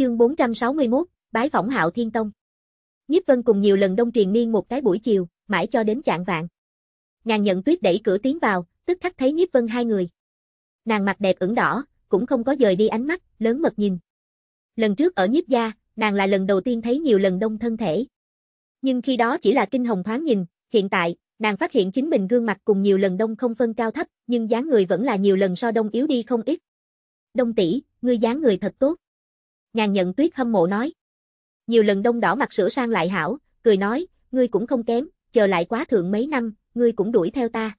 Chương 461, Bái phỏng Hạo Thiên Tông. Nhiếp Vân cùng nhiều lần đông triền miên một cái buổi chiều, mãi cho đến trạng vạn. Ngàn nhận tuyết đẩy cửa tiến vào, tức khắc thấy Nhiếp Vân hai người. Nàng mặt đẹp ửng đỏ, cũng không có rời đi ánh mắt, lớn mật nhìn. Lần trước ở Nhiếp gia, nàng là lần đầu tiên thấy nhiều lần đông thân thể. Nhưng khi đó chỉ là kinh hồng thoáng nhìn, hiện tại, nàng phát hiện chính mình gương mặt cùng nhiều lần đông không phân cao thấp, nhưng dáng người vẫn là nhiều lần so đông yếu đi không ít. Đông tỷ, ngươi dáng người thật tốt. Ngàn nhận tuyết hâm mộ nói. Nhiều lần đông đỏ mặt sửa sang lại hảo, cười nói, ngươi cũng không kém, chờ lại quá thượng mấy năm, ngươi cũng đuổi theo ta.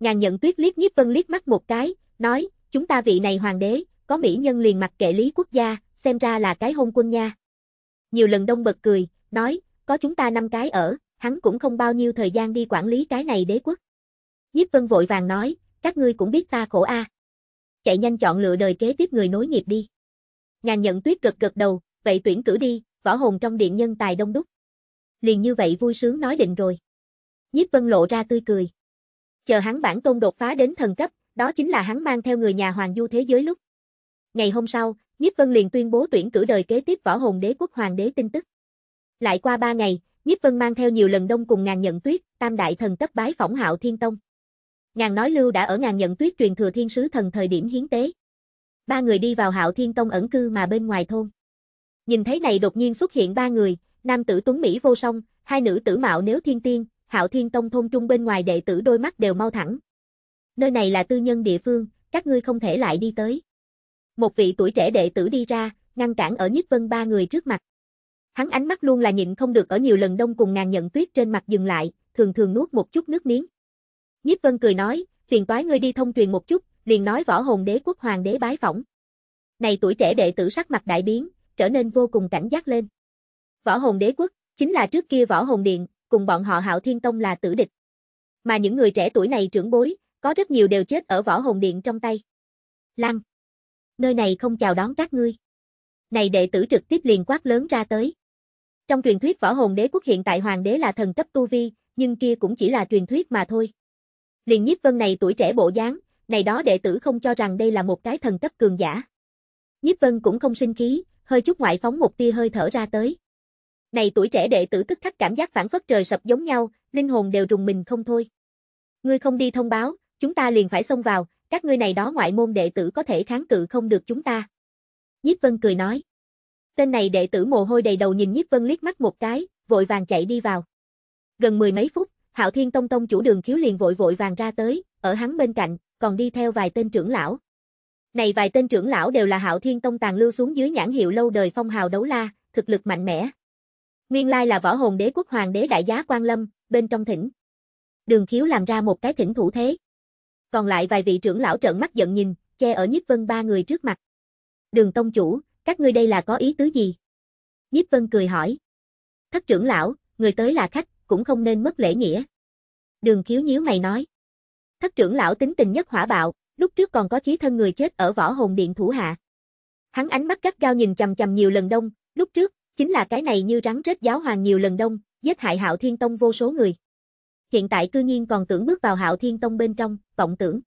Ngàn nhận tuyết liếc nhiếp vân liếc mắt một cái, nói, chúng ta vị này hoàng đế, có mỹ nhân liền mặc kệ lý quốc gia, xem ra là cái hôn quân nha. Nhiều lần đông bật cười, nói, có chúng ta năm cái ở, hắn cũng không bao nhiêu thời gian đi quản lý cái này đế quốc. Nhiếp vân vội vàng nói, các ngươi cũng biết ta khổ a. À. Chạy nhanh chọn lựa đời kế tiếp người nối nghiệp đi. Ngàn nhận tuyết cực cực đầu, vậy tuyển cử đi, võ hồn trong điện nhân tài đông đúc. Liền như vậy vui sướng nói định rồi. Nhiếp vân lộ ra tươi cười. Chờ hắn bản tôn đột phá đến thần cấp, đó chính là hắn mang theo người nhà hoàng du thế giới lúc. Ngày hôm sau, Nhiếp vân liền tuyên bố tuyển cử đời kế tiếp võ hồn đế quốc hoàng đế tin tức. Lại qua ba ngày, Nhiếp vân mang theo nhiều lần đông cùng ngàn nhận tuyết, tam đại thần cấp bái phỏng hạo thiên tông. Ngàn nói lưu đã ở ngàn nhận tuyết truyền thừa thiên sứ thần thời điểm hiến tế ba người đi vào hạo thiên tông ẩn cư mà bên ngoài thôn. Nhìn thấy này đột nhiên xuất hiện ba người, nam tử tuấn Mỹ vô song, hai nữ tử mạo nếu thiên tiên, hạo thiên tông thôn trung bên ngoài đệ tử đôi mắt đều mau thẳng. Nơi này là tư nhân địa phương, các ngươi không thể lại đi tới. Một vị tuổi trẻ đệ tử đi ra, ngăn cản ở Nhất Vân ba người trước mặt. Hắn ánh mắt luôn là nhịn không được ở nhiều lần đông cùng ngàn nhận tuyết trên mặt dừng lại, thường thường nuốt một chút nước miếng. Nhiếp Vân cười nói, phiền toái ngươi đi thông truyền một chút, liền nói võ hồn đế quốc hoàng đế bái phỏng. Này tuổi trẻ đệ tử sắc mặt đại biến, trở nên vô cùng cảnh giác lên. Võ hồn đế quốc, chính là trước kia võ hồn điện, cùng bọn họ hạo thiên tông là tử địch. Mà những người trẻ tuổi này trưởng bối, có rất nhiều đều chết ở võ hồn điện trong tay. Lăng! Nơi này không chào đón các ngươi. Này đệ tử trực tiếp liền quát lớn ra tới. Trong truyền thuyết võ hồn đế quốc hiện tại hoàng đế là thần cấp tu vi, nhưng kia cũng chỉ là truyền thuyết mà thôi. Liền nhiếp vân này tuổi trẻ bộ dáng, này đó đệ tử không cho rằng đây là một cái thần cấp cường giả. Nhiếp Vân cũng không sinh khí, hơi chút ngoại phóng một tia hơi thở ra tới. Này tuổi trẻ đệ tử tức khắc cảm giác phản phất trời sập giống nhau, linh hồn đều rùng mình không thôi. Ngươi không đi thông báo, chúng ta liền phải xông vào, các ngươi này đó ngoại môn đệ tử có thể kháng cự không được chúng ta. Nhiếp Vân cười nói. Tên này đệ tử mồ hôi đầy đầu nhìn Nhiếp Vân liếc mắt một cái, vội vàng chạy đi vào. Gần mười mấy phút, Hạo Thiên Tông Tông chủ đường khiếu liền vội vội vàng ra tới, ở hắn bên cạnh, còn đi theo vài tên trưởng lão. Này vài tên trưởng lão đều là hạo thiên tông tàn lưu xuống dưới nhãn hiệu lâu đời phong hào đấu la, thực lực mạnh mẽ. Nguyên lai là võ hồn đế quốc hoàng đế đại giá quan lâm, bên trong thỉnh. Đường khiếu làm ra một cái thỉnh thủ thế. Còn lại vài vị trưởng lão trợn mắt giận nhìn, che ở nhiếp vân ba người trước mặt. Đường tông chủ, các ngươi đây là có ý tứ gì? Nhiếp vân cười hỏi. Thất trưởng lão, người tới là khách, cũng không nên mất lễ nghĩa. Đường khiếu nhíu mày nói. Thất trưởng lão tính tình nhất hỏa bạo, lúc trước còn có chí thân người chết ở võ hồn điện thủ hạ. Hắn ánh mắt gắt gao nhìn chằm chằm nhiều lần đông, lúc trước, chính là cái này như rắn rết giáo hoàng nhiều lần đông, giết hại hạo thiên tông vô số người. Hiện tại cư nhiên còn tưởng bước vào hạo thiên tông bên trong, vọng tưởng.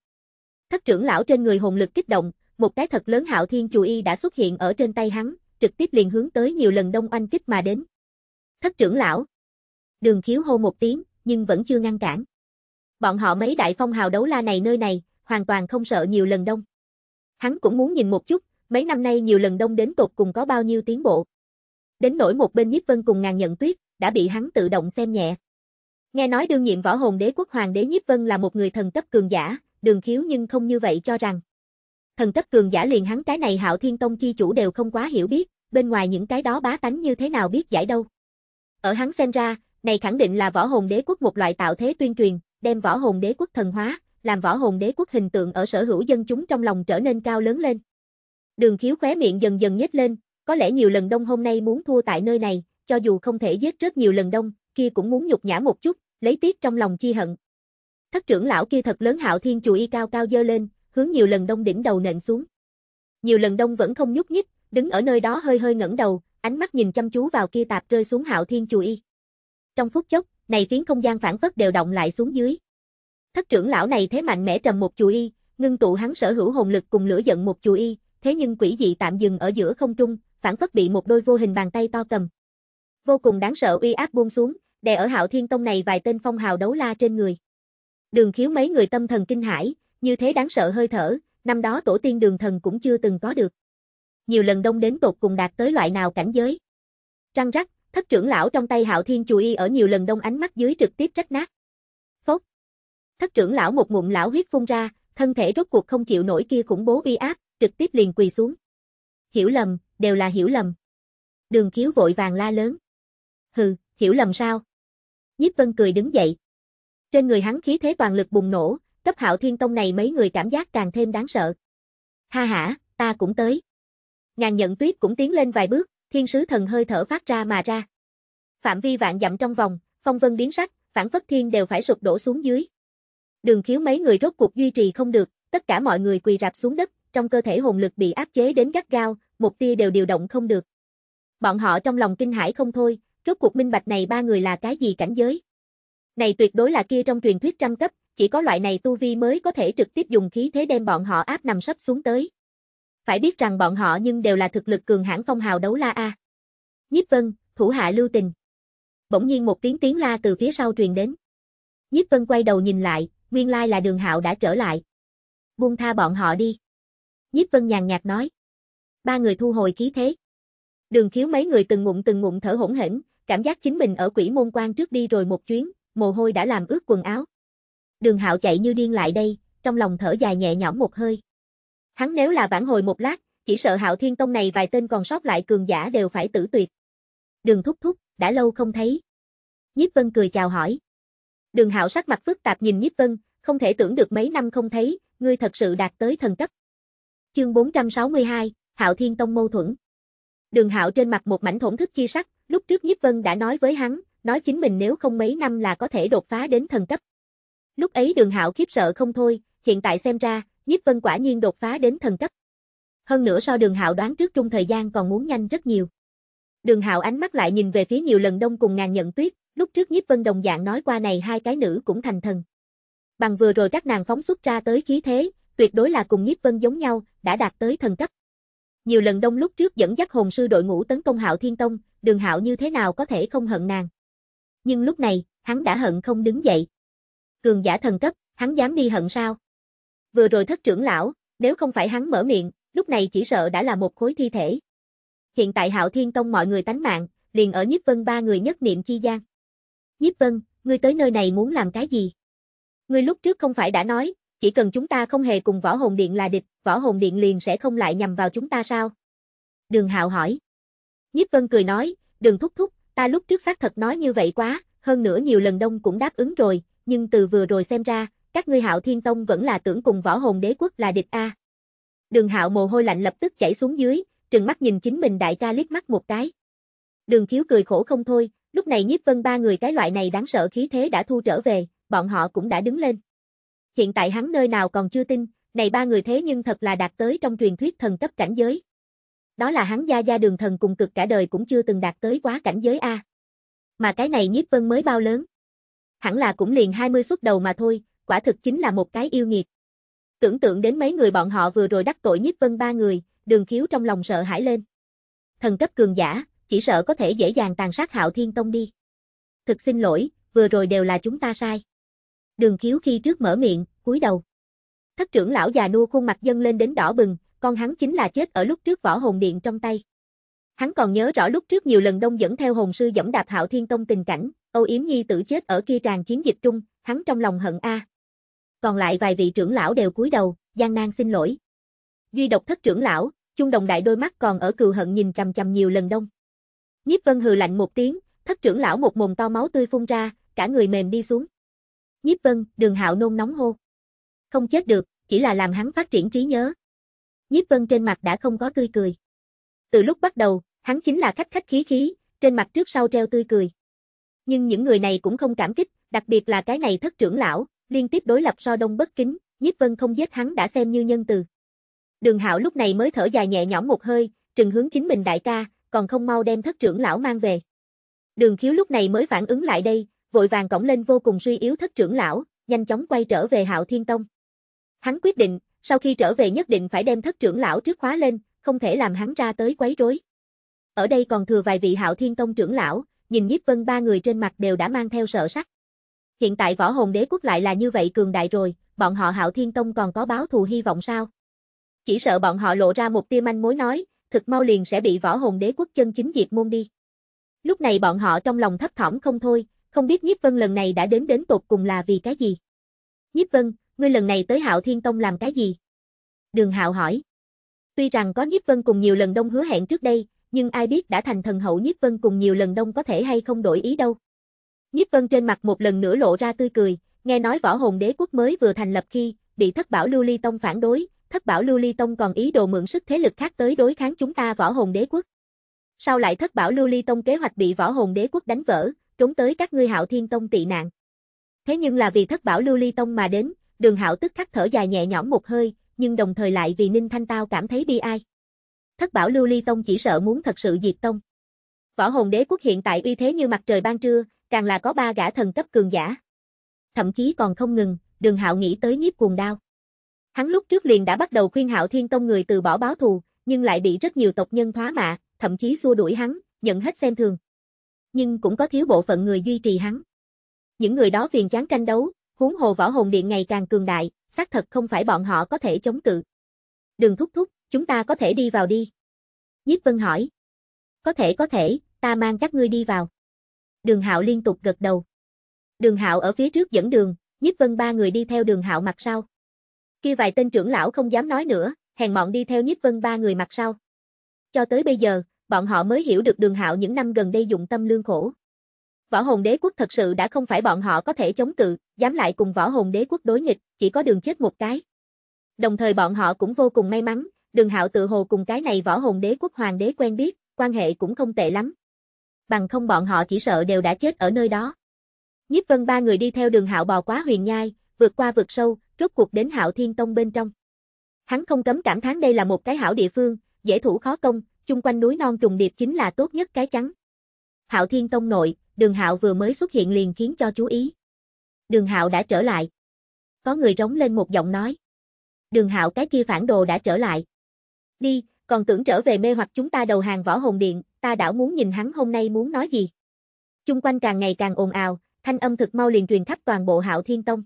Thất trưởng lão trên người hồn lực kích động, một cái thật lớn hạo thiên chù y đã xuất hiện ở trên tay hắn, trực tiếp liền hướng tới nhiều lần đông oanh kích mà đến. Thất trưởng lão. Đường khiếu hô một tiếng, nhưng vẫn chưa ngăn cản. Bọn họ mấy đại phong hào đấu la này nơi này, hoàn toàn không sợ nhiều lần đông. Hắn cũng muốn nhìn một chút, mấy năm nay nhiều lần đông đến tột cùng có bao nhiêu tiến bộ. Đến nỗi một bên nhiếp vân cùng ngàn nhận tuyết, đã bị hắn tự động xem nhẹ. Nghe nói đương nhiệm võ hồn đế quốc hoàng đế nhiếp vân là một người thần cấp cường giả, đường khiếu nhưng không như vậy cho rằng. Thần cấp cường giả liền hắn cái này hạo thiên tông chi chủ đều không quá hiểu biết, bên ngoài những cái đó bá tánh như thế nào biết giải đâu. Ở hắn xem ra, này khẳng định là võ hồn đế quốc một loại tạo thế tuyên truyền, đem võ hồn đế quốc thần hóa, làm võ hồn đế quốc hình tượng ở sở hữu dân chúng trong lòng trở nên cao lớn lên. Đường khiếu khóe miệng dần dần nhếch lên, có lẽ nhiều lần đông hôm nay muốn thua tại nơi này, cho dù không thể giết rất nhiều lần đông, kia cũng muốn nhục nhã một chút, lấy tiếc trong lòng chi hận. Thất trưởng lão kia thật lớn hạo thiên chùy y cao cao dơ lên, hướng nhiều lần đông đỉnh đầu nện xuống. Nhiều lần đông vẫn không nhúc nhích, đứng ở nơi đó hơi hơi ngẩng đầu, ánh mắt nhìn chăm chú vào kia tạp rơi xuống hạo thiên chùy y. Trong phút chốc, này phiến không gian phản phất đều động lại xuống dưới. Thất trưởng lão này thế mạnh mẽ trầm một chùi, ngưng tụ hắn sở hữu hồn lực cùng lửa giận một chùi, thế nhưng quỷ dị tạm dừng ở giữa không trung, phản phất bị một đôi vô hình bàn tay to cầm. Vô cùng đáng sợ uy áp buông xuống, đè ở Hạo Thiên Tông này vài tên phong hào đấu la trên người. Đường Khiếu mấy người tâm thần kinh hãi, như thế đáng sợ hơi thở, năm đó tổ tiên Đường Thần cũng chưa từng có được. Nhiều lần đông đến tột cùng đạt tới loại nào cảnh giới. Răng rắc, thất trưởng lão trong tay hạo thiên chùi ở nhiều lần đông ánh mắt dưới trực tiếp rách nát. Phốc. Thất trưởng lão một ngụm lão huyết phun ra, thân thể rốt cuộc không chịu nổi kia khủng bố uy áp, trực tiếp liền quỳ xuống. Hiểu lầm, đều là hiểu lầm. Đường khiếu vội vàng la lớn. Hừ, hiểu lầm sao? Nhiếp vân cười đứng dậy. Trên người hắn khí thế toàn lực bùng nổ, cấp hạo thiên tông này mấy người cảm giác càng thêm đáng sợ. Ha hả, ta cũng tới. Ngàn nhận tuyết cũng tiến lên vài bước, thiên sứ thần hơi thở phát ra mà ra. Phạm vi vạn dặm trong vòng, phong vân biến sắc, phản phất thiên đều phải sụp đổ xuống dưới. Đường khiếu mấy người rốt cuộc duy trì không được, tất cả mọi người quỳ rạp xuống đất, trong cơ thể hồn lực bị áp chế đến gắt gao, một tia đều điều động không được. Bọn họ trong lòng kinh hãi không thôi, rốt cuộc minh bạch này ba người là cái gì cảnh giới. Này tuyệt đối là kia trong truyền thuyết trăm cấp, chỉ có loại này tu vi mới có thể trực tiếp dùng khí thế đem bọn họ áp nằm sấp xuống tới phải biết rằng bọn họ nhưng đều là thực lực cường hãn phong hào đấu la a. Nhiếp Vân, thủ hạ lưu tình. Bỗng nhiên một tiếng tiếng la từ phía sau truyền đến. Nhiếp Vân quay đầu nhìn lại, nguyên lai là Đường Hạo đã trở lại. Buông tha bọn họ đi. Nhiếp Vân nhàn nhạt nói. Ba người thu hồi khí thế. Đường Khiếu mấy người từng ngụm từng ngụm thở hổn hển, cảm giác chính mình ở Quỷ Môn Quan trước đi rồi một chuyến, mồ hôi đã làm ướt quần áo. Đường Hạo chạy như điên lại đây, trong lòng thở dài nhẹ nhõm một hơi. Hắn nếu là vãn hồi một lát, chỉ sợ hạo thiên tông này vài tên còn sót lại cường giả đều phải tử tuyệt. Đường thúc thúc, đã lâu không thấy. Nhiếp vân cười chào hỏi. Đường hạo sắc mặt phức tạp nhìn nhiếp vân, không thể tưởng được mấy năm không thấy, ngươi thật sự đạt tới thần cấp. Chương 462, Hạo Thiên Tông mâu thuẫn. Đường Hạo trên mặt một mảnh thổn thức chi sắc, lúc trước Nhiếp Vân đã nói với hắn, nói chính mình nếu không mấy năm là có thể đột phá đến thần cấp. Lúc ấy Đường Hạo khiếp sợ không thôi, hiện tại xem ra, Nhiếp Vân quả nhiên đột phá đến thần cấp. Hơn nữa so đường hạo đoán trước trung thời gian còn muốn nhanh rất nhiều. Đường hạo ánh mắt lại nhìn về phía nhiều lần đông cùng ngàn nhận tuyết, lúc trước nhiếp vân đồng dạng nói qua này hai cái nữ cũng thành thần. Bằng vừa rồi các nàng phóng xuất ra tới khí thế, tuyệt đối là cùng nhiếp vân giống nhau, đã đạt tới thần cấp. Nhiều lần đông lúc trước dẫn dắt hồn sư đội ngũ tấn công hạo thiên tông, đường hạo như thế nào có thể không hận nàng. Nhưng lúc này, hắn đã hận không đứng dậy. Cường giả thần cấp, hắn dám đi hận sao? Vừa rồi thất trưởng lão, nếu không phải hắn mở miệng, lúc này chỉ sợ đã là một khối thi thể. Hiện tại Hạo Thiên Tông mọi người tánh mạng, liền ở Nhiếp Vân ba người nhất niệm chi gian. Nhiếp Vân, ngươi tới nơi này muốn làm cái gì? Ngươi lúc trước không phải đã nói, chỉ cần chúng ta không hề cùng Võ Hồn Điện là địch, Võ Hồn Điện liền sẽ không lại nhằm vào chúng ta sao? Đường Hạo hỏi. Nhiếp Vân cười nói, đừng thúc thúc, ta lúc trước xác thật nói như vậy quá, hơn nữa nhiều lần đông cũng đáp ứng rồi, nhưng từ vừa rồi xem ra, các ngươi hạo thiên tông vẫn là tưởng cùng võ hồn đế quốc là địch A. Đường hạo mồ hôi lạnh lập tức chảy xuống dưới, trừng mắt nhìn chính mình đại ca liếc mắt một cái. Đường khiếu cười khổ không thôi, lúc này nhiếp vân ba người cái loại này đáng sợ khí thế đã thu trở về, bọn họ cũng đã đứng lên. Hiện tại hắn nơi nào còn chưa tin, này ba người thế nhưng thật là đạt tới trong truyền thuyết thần cấp cảnh giới. Đó là hắn gia gia đường thần cùng cực cả đời cũng chưa từng đạt tới quá cảnh giới A. Mà cái này nhiếp vân mới bao lớn. Hẳn là cũng liền 20 xuất đầu mà thôi, quả thực chính là một cái yêu nghiệt. Tưởng tượng đến mấy người bọn họ vừa rồi đắc tội nhiếp vân ba người, đường khiếu trong lòng sợ hãi lên. Thần cấp cường giả, chỉ sợ có thể dễ dàng tàn sát hạo thiên tông đi. Thực xin lỗi, vừa rồi đều là chúng ta sai. Đường khiếu khi trước mở miệng, cúi đầu. Thất trưởng lão già nua khuôn mặt dâng lên đến đỏ bừng, con hắn chính là chết ở lúc trước võ hồn điện trong tay. Hắn còn nhớ rõ lúc trước nhiều lần đông dẫn theo hồn sư dẫm đạp hạo thiên tông tình cảnh, Âu Yếm Nhi tử chết ở kia tràn chiến dịch trung, hắn trong lòng hận a. À còn lại vài vị trưởng lão đều cúi đầu, gian nan xin lỗi. Duy độc thất trưởng lão, chung đồng đại đôi mắt còn ở cừu hận nhìn chằm chằm nhiều lần đông. Nhiếp Vân hừ lạnh một tiếng, thất trưởng lão một mồm to máu tươi phun ra, cả người mềm đi xuống. Nhiếp Vân, Đường Hạo nôn nóng hô. Không chết được, chỉ là làm hắn phát triển trí nhớ. Nhiếp Vân trên mặt đã không có tươi cười. Từ lúc bắt đầu, hắn chính là khách khách khí khí, trên mặt trước sau treo tươi cười. Nhưng những người này cũng không cảm kích, đặc biệt là cái này thất trưởng lão, liên tiếp đối lập so đông bất kính, nhiếp vân không giết hắn đã xem như nhân từ. Đường hạo lúc này mới thở dài nhẹ nhõm một hơi, trừng hướng chính mình đại ca, còn không mau đem thất trưởng lão mang về. Đường khiếu lúc này mới phản ứng lại đây, vội vàng cổng lên vô cùng suy yếu thất trưởng lão, nhanh chóng quay trở về hạo thiên tông. Hắn quyết định, sau khi trở về nhất định phải đem thất trưởng lão trước khóa lên, không thể làm hắn ra tới quấy rối. Ở đây còn thừa vài vị hạo thiên tông trưởng lão, nhìn nhiếp vân ba người trên mặt đều đã mang theo sợ sắc hiện tại võ hồn đế quốc lại là như vậy cường đại rồi, bọn họ hạo thiên tông còn có báo thù hy vọng sao? Chỉ sợ bọn họ lộ ra một tia manh mối nói, thực mau liền sẽ bị võ hồn đế quốc chân chính diệt môn đi. Lúc này bọn họ trong lòng thấp thỏm không thôi, không biết Nhiếp Vân lần này đã đến đến tột cùng là vì cái gì. Nhiếp Vân, ngươi lần này tới Hạo Thiên Tông làm cái gì? Đường Hạo hỏi. Tuy rằng có Nhiếp Vân cùng nhiều lần đông hứa hẹn trước đây, nhưng ai biết đã thành thần hậu Nhiếp Vân cùng nhiều lần đông có thể hay không đổi ý đâu. Nhiếp Vân trên mặt một lần nữa lộ ra tươi cười, nghe nói võ hồn đế quốc mới vừa thành lập khi, bị thất bảo lưu ly tông phản đối, thất bảo lưu ly tông còn ý đồ mượn sức thế lực khác tới đối kháng chúng ta võ hồn đế quốc. Sau lại thất bảo lưu ly tông kế hoạch bị võ hồn đế quốc đánh vỡ, trốn tới các ngươi hạo thiên tông tị nạn. Thế nhưng là vì thất bảo lưu ly tông mà đến, đường hạo tức khắc thở dài nhẹ nhõm một hơi, nhưng đồng thời lại vì ninh thanh tao cảm thấy bi ai. Thất bảo lưu ly tông chỉ sợ muốn thật sự diệt tông. Võ hồn đế quốc hiện tại uy thế như mặt trời ban trưa, càng là có ba gã thần cấp cường giả. Thậm chí còn không ngừng, đường hạo nghĩ tới nhiếp cuồng đao. Hắn lúc trước liền đã bắt đầu khuyên hạo thiên tông người từ bỏ báo thù, nhưng lại bị rất nhiều tộc nhân thoá mạ, thậm chí xua đuổi hắn, nhận hết xem thường. Nhưng cũng có thiếu bộ phận người duy trì hắn. Những người đó phiền chán tranh đấu, huống hồ võ hồn điện ngày càng cường đại, xác thật không phải bọn họ có thể chống cự. Đường thúc thúc, chúng ta có thể đi vào đi. Nhiếp Vân hỏi. Có thể có thể, ta mang các ngươi đi vào. Đường Hạo liên tục gật đầu. Đường Hạo ở phía trước dẫn đường, Nhiếp Vân ba người đi theo Đường Hạo mặt sau. Kia vài tên trưởng lão không dám nói nữa, hèn mọn đi theo Nhiếp Vân ba người mặt sau. Cho tới bây giờ, bọn họ mới hiểu được Đường Hạo những năm gần đây dụng tâm lương khổ. Võ Hồn Đế quốc thật sự đã không phải bọn họ có thể chống cự, dám lại cùng Võ Hồn Đế quốc đối nghịch, chỉ có đường chết một cái. Đồng thời bọn họ cũng vô cùng may mắn, Đường Hạo tự hồ cùng cái này Võ Hồn Đế quốc hoàng đế quen biết, quan hệ cũng không tệ lắm bằng không bọn họ chỉ sợ đều đã chết ở nơi đó. Nhiếp Vân ba người đi theo đường Hạo bò quá huyền nhai, vượt qua vực sâu, rốt cuộc đến Hạo Thiên Tông bên trong. Hắn không cấm cảm thán đây là một cái hảo địa phương, dễ thủ khó công, chung quanh núi non trùng điệp chính là tốt nhất cái chắn. Hạo Thiên Tông nội, Đường Hạo vừa mới xuất hiện liền khiến cho chú ý. Đường Hạo đã trở lại. Có người rống lên một giọng nói. Đường Hạo cái kia phản đồ đã trở lại. Đi, còn tưởng trở về mê hoặc chúng ta đầu hàng võ hồn điện, ta đảo muốn nhìn hắn hôm nay muốn nói gì. Chung quanh càng ngày càng ồn ào, thanh âm thực mau liền truyền khắp toàn bộ hạo thiên tông.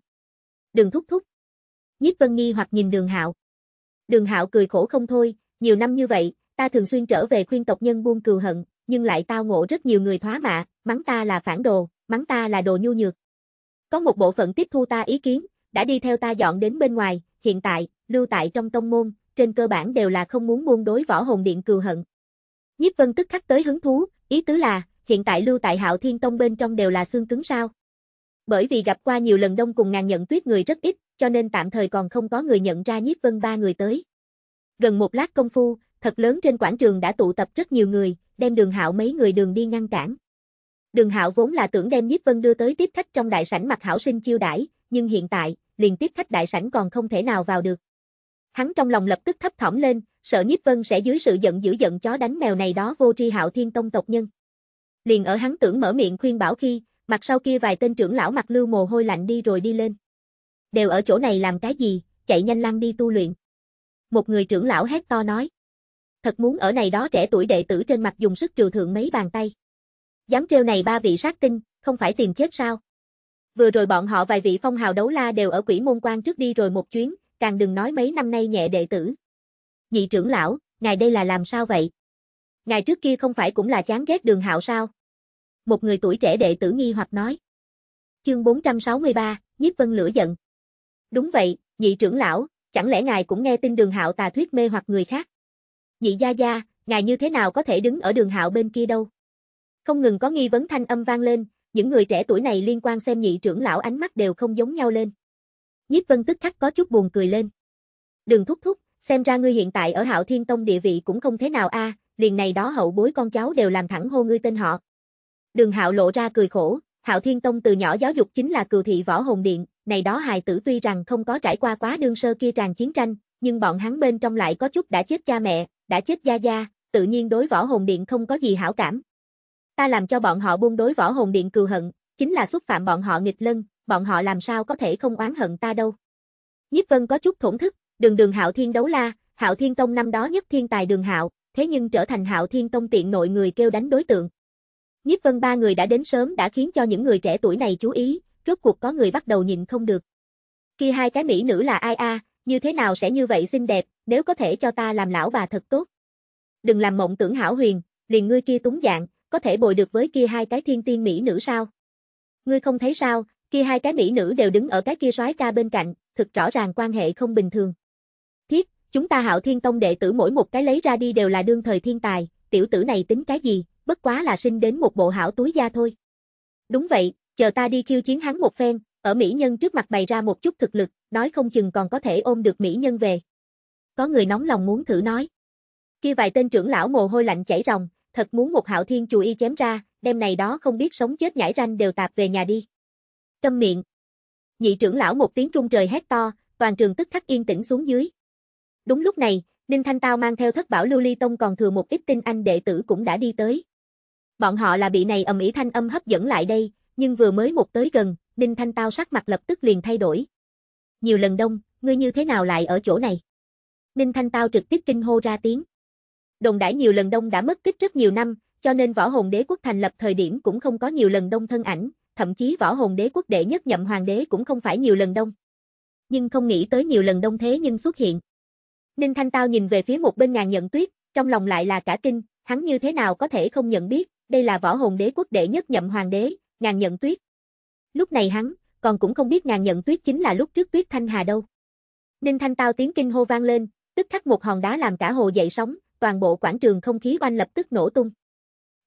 Đường thúc thúc. Nhiếp vân nghi hoặc nhìn đường hạo. Đường hạo cười khổ không thôi, nhiều năm như vậy, ta thường xuyên trở về khuyên tộc nhân buông cừu hận, nhưng lại tao ngộ rất nhiều người thoá mạ, mắng ta là phản đồ, mắng ta là đồ nhu nhược. Có một bộ phận tiếp thu ta ý kiến, đã đi theo ta dọn đến bên ngoài, hiện tại, lưu tại trong tông môn, trên cơ bản đều là không muốn buông đối võ hồn điện cừu hận. Nhiếp Vân tức khắc tới hứng thú, ý tứ là, hiện tại lưu tại Hạo Thiên Tông bên trong đều là xương cứng sao? Bởi vì gặp qua nhiều lần đông cùng ngàn nhận tuyết người rất ít, cho nên tạm thời còn không có người nhận ra Nhiếp Vân ba người tới. Gần một lát công phu, thật lớn trên quảng trường đã tụ tập rất nhiều người, đem đường hạo mấy người đường đi ngăn cản. Đường hạo vốn là tưởng đem Nhiếp Vân đưa tới tiếp khách trong đại sảnh mặt hảo sinh chiêu đãi, nhưng hiện tại, liền tiếp khách đại sảnh còn không thể nào vào được. Hắn trong lòng lập tức thấp thỏm lên, sợ nhiếp vân sẽ dưới sự giận dữ giận chó đánh mèo này đó vô tri hạo thiên tông tộc nhân. Liền ở hắn tưởng mở miệng khuyên bảo khi, mặt sau kia vài tên trưởng lão mặt lưu mồ hôi lạnh đi rồi đi lên. Đều ở chỗ này làm cái gì, chạy nhanh lăng đi tu luyện. Một người trưởng lão hét to nói. Thật muốn ở này đó trẻ tuổi đệ tử trên mặt dùng sức trừ thượng mấy bàn tay. Dám trêu này ba vị sát tinh, không phải tìm chết sao? Vừa rồi bọn họ vài vị phong hào đấu la đều ở quỷ môn quan trước đi rồi một chuyến, càng đừng nói mấy năm nay nhẹ đệ tử nhị trưởng lão, ngài đây là làm sao vậy? Ngài trước kia không phải cũng là chán ghét đường hạo sao? Một người tuổi trẻ đệ tử nghi hoặc nói. Chương 463, Nhiếp Vân lửa giận. Đúng vậy, nhị trưởng lão, chẳng lẽ ngài cũng nghe tin đường hạo tà thuyết mê hoặc người khác? Nhị gia gia, ngài như thế nào có thể đứng ở đường hạo bên kia đâu? Không ngừng có nghi vấn thanh âm vang lên, những người trẻ tuổi này liên quan xem nhị trưởng lão ánh mắt đều không giống nhau lên. Nhiếp Vân tức khắc có chút buồn cười lên. Đường thúc thúc, Xem ra ngươi hiện tại ở Hạo Thiên Tông địa vị cũng không thế nào a, à, liền này đó hậu bối con cháu đều làm thẳng hô ngươi tên họ. Đường Hạo lộ ra cười khổ, Hạo Thiên Tông từ nhỏ giáo dục chính là cừu thị võ hồn điện, này đó hài tử tuy rằng không có trải qua quá đương sơ kia tràn chiến tranh, nhưng bọn hắn bên trong lại có chút đã chết cha mẹ, đã chết gia gia, tự nhiên đối võ hồn điện không có gì hảo cảm. Ta làm cho bọn họ buông đối võ hồn điện cừu hận, chính là xúc phạm bọn họ nghịch lân, bọn họ làm sao có thể không oán hận ta đâu. Nhiếp Vân có chút thổn thức, Đường đường hạo thiên đấu la, hạo thiên tông năm đó nhất thiên tài đường hạo, thế nhưng trở thành hạo thiên tông tiện nội người kêu đánh đối tượng. Nhiếp vân ba người đã đến sớm đã khiến cho những người trẻ tuổi này chú ý, rốt cuộc có người bắt đầu nhìn không được. Khi hai cái mỹ nữ là ai a, như thế nào sẽ như vậy xinh đẹp, nếu có thể cho ta làm lão bà thật tốt. Đừng làm mộng tưởng hảo huyền, liền ngươi kia túng dạng, có thể bồi được với kia hai cái thiên tiên mỹ nữ sao? Ngươi không thấy sao, kia hai cái mỹ nữ đều đứng ở cái kia soái ca bên cạnh, thực rõ ràng quan hệ không bình thường. Thiết, chúng ta hạo thiên tông đệ tử mỗi một cái lấy ra đi đều là đương thời thiên tài, tiểu tử này tính cái gì, bất quá là sinh đến một bộ hảo túi da thôi. Đúng vậy, chờ ta đi khiêu chiến hắn một phen, ở mỹ nhân trước mặt bày ra một chút thực lực, nói không chừng còn có thể ôm được mỹ nhân về. Có người nóng lòng muốn thử nói. Kia vài tên trưởng lão mồ hôi lạnh chảy ròng, thật muốn một hạo thiên chù y chém ra, đêm này đó không biết sống chết nhảy ranh đều tạp về nhà đi. Câm miệng. Nhị trưởng lão một tiếng trung trời hét to, toàn trường tức khắc yên tĩnh xuống dưới, Đúng lúc này, Ninh Thanh Tao mang theo thất bảo lưu ly tông còn thừa một ít tinh anh đệ tử cũng đã đi tới. Bọn họ là bị này ầm ĩ thanh âm hấp dẫn lại đây, nhưng vừa mới một tới gần, Ninh Thanh Tao sắc mặt lập tức liền thay đổi. Nhiều lần đông, ngươi như thế nào lại ở chỗ này? Ninh Thanh Tao trực tiếp kinh hô ra tiếng. Đồng đãi nhiều lần đông đã mất tích rất nhiều năm, cho nên võ hồn đế quốc thành lập thời điểm cũng không có nhiều lần đông thân ảnh, thậm chí võ hồn đế quốc đệ nhất nhậm hoàng đế cũng không phải nhiều lần đông. Nhưng không nghĩ tới nhiều lần đông thế nhưng xuất hiện. Ninh Thanh Tao nhìn về phía một bên ngàn nhận tuyết, trong lòng lại là cả kinh, hắn như thế nào có thể không nhận biết, đây là võ hồn đế quốc đệ nhất nhậm hoàng đế, ngàn nhận tuyết. Lúc này hắn, còn cũng không biết ngàn nhận tuyết chính là lúc trước tuyết thanh hà đâu. Ninh Thanh Tao tiếng kinh hô vang lên, tức khắc một hòn đá làm cả hồ dậy sóng, toàn bộ quảng trường không khí oanh lập tức nổ tung.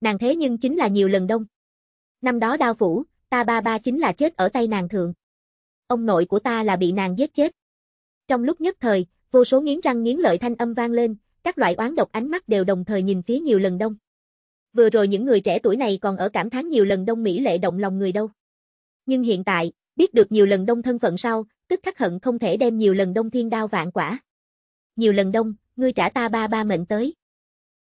Nàng thế nhưng chính là nhiều lần đông. Năm đó đao phủ, ta ba ba chính là chết ở tay nàng thượng. Ông nội của ta là bị nàng giết chết. Trong lúc nhất thời, Vô số nghiến răng nghiến lợi thanh âm vang lên, các loại oán độc ánh mắt đều đồng thời nhìn phía nhiều lần đông. Vừa rồi những người trẻ tuổi này còn ở cảm thán nhiều lần đông mỹ lệ động lòng người đâu. Nhưng hiện tại, biết được nhiều lần đông thân phận sau, tức khắc hận không thể đem nhiều lần đông thiên đao vạn quả. Nhiều lần đông, ngươi trả ta ba ba mệnh tới.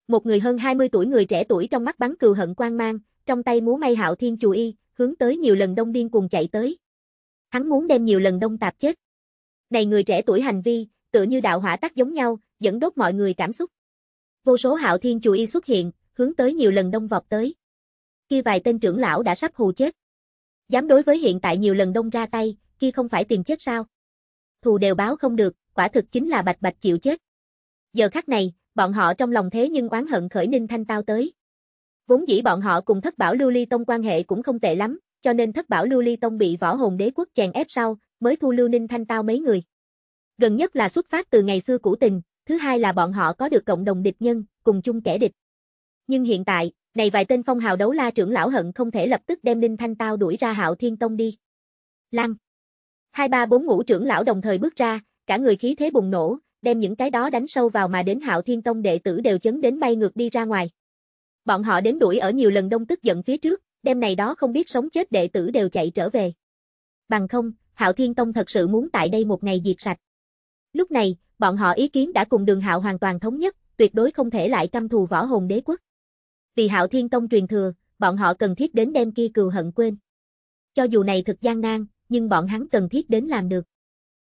Một người hơn 20 tuổi người trẻ tuổi trong mắt bắn cừu hận quang mang, trong tay múa may hạo thiên chù y, hướng tới nhiều lần đông điên cuồng chạy tới. Hắn muốn đem nhiều lần đông tạp chết. Này người trẻ tuổi hành vi, tựa như đạo hỏa tắc giống nhau, dẫn đốt mọi người cảm xúc. Vô số hạo thiên chủ y xuất hiện, hướng tới nhiều lần đông vọt tới. Khi vài tên trưởng lão đã sắp hù chết. Dám đối với hiện tại nhiều lần đông ra tay, kia không phải tìm chết sao? Thù đều báo không được, quả thực chính là bạch bạch chịu chết. Giờ khắc này, bọn họ trong lòng thế nhưng oán hận khởi ninh thanh tao tới. Vốn dĩ bọn họ cùng thất bảo lưu ly tông quan hệ cũng không tệ lắm, cho nên thất bảo lưu ly tông bị võ hồn đế quốc chèn ép sau, mới thu lưu ninh thanh tao mấy người. Gần nhất là xuất phát từ ngày xưa cũ tình, thứ hai là bọn họ có được cộng đồng địch nhân, cùng chung kẻ địch. Nhưng hiện tại, này vài tên phong hào đấu la trưởng lão hận không thể lập tức đem Ninh Thanh Tao đuổi ra hạo thiên tông đi. Lăng. Hai ba bốn ngũ trưởng lão đồng thời bước ra, cả người khí thế bùng nổ, đem những cái đó đánh sâu vào mà đến hạo thiên tông đệ tử đều chấn đến bay ngược đi ra ngoài. Bọn họ đến đuổi ở nhiều lần đông tức giận phía trước, đem này đó không biết sống chết đệ tử đều chạy trở về. Bằng không, hạo thiên tông thật sự muốn tại đây một ngày diệt sạch. Lúc này, bọn họ ý kiến đã cùng đường hạo hoàn toàn thống nhất, tuyệt đối không thể lại căm thù võ hồn đế quốc. Vì hạo thiên tông truyền thừa, bọn họ cần thiết đến đem kia cừu hận quên. Cho dù này thực gian nan, nhưng bọn hắn cần thiết đến làm được.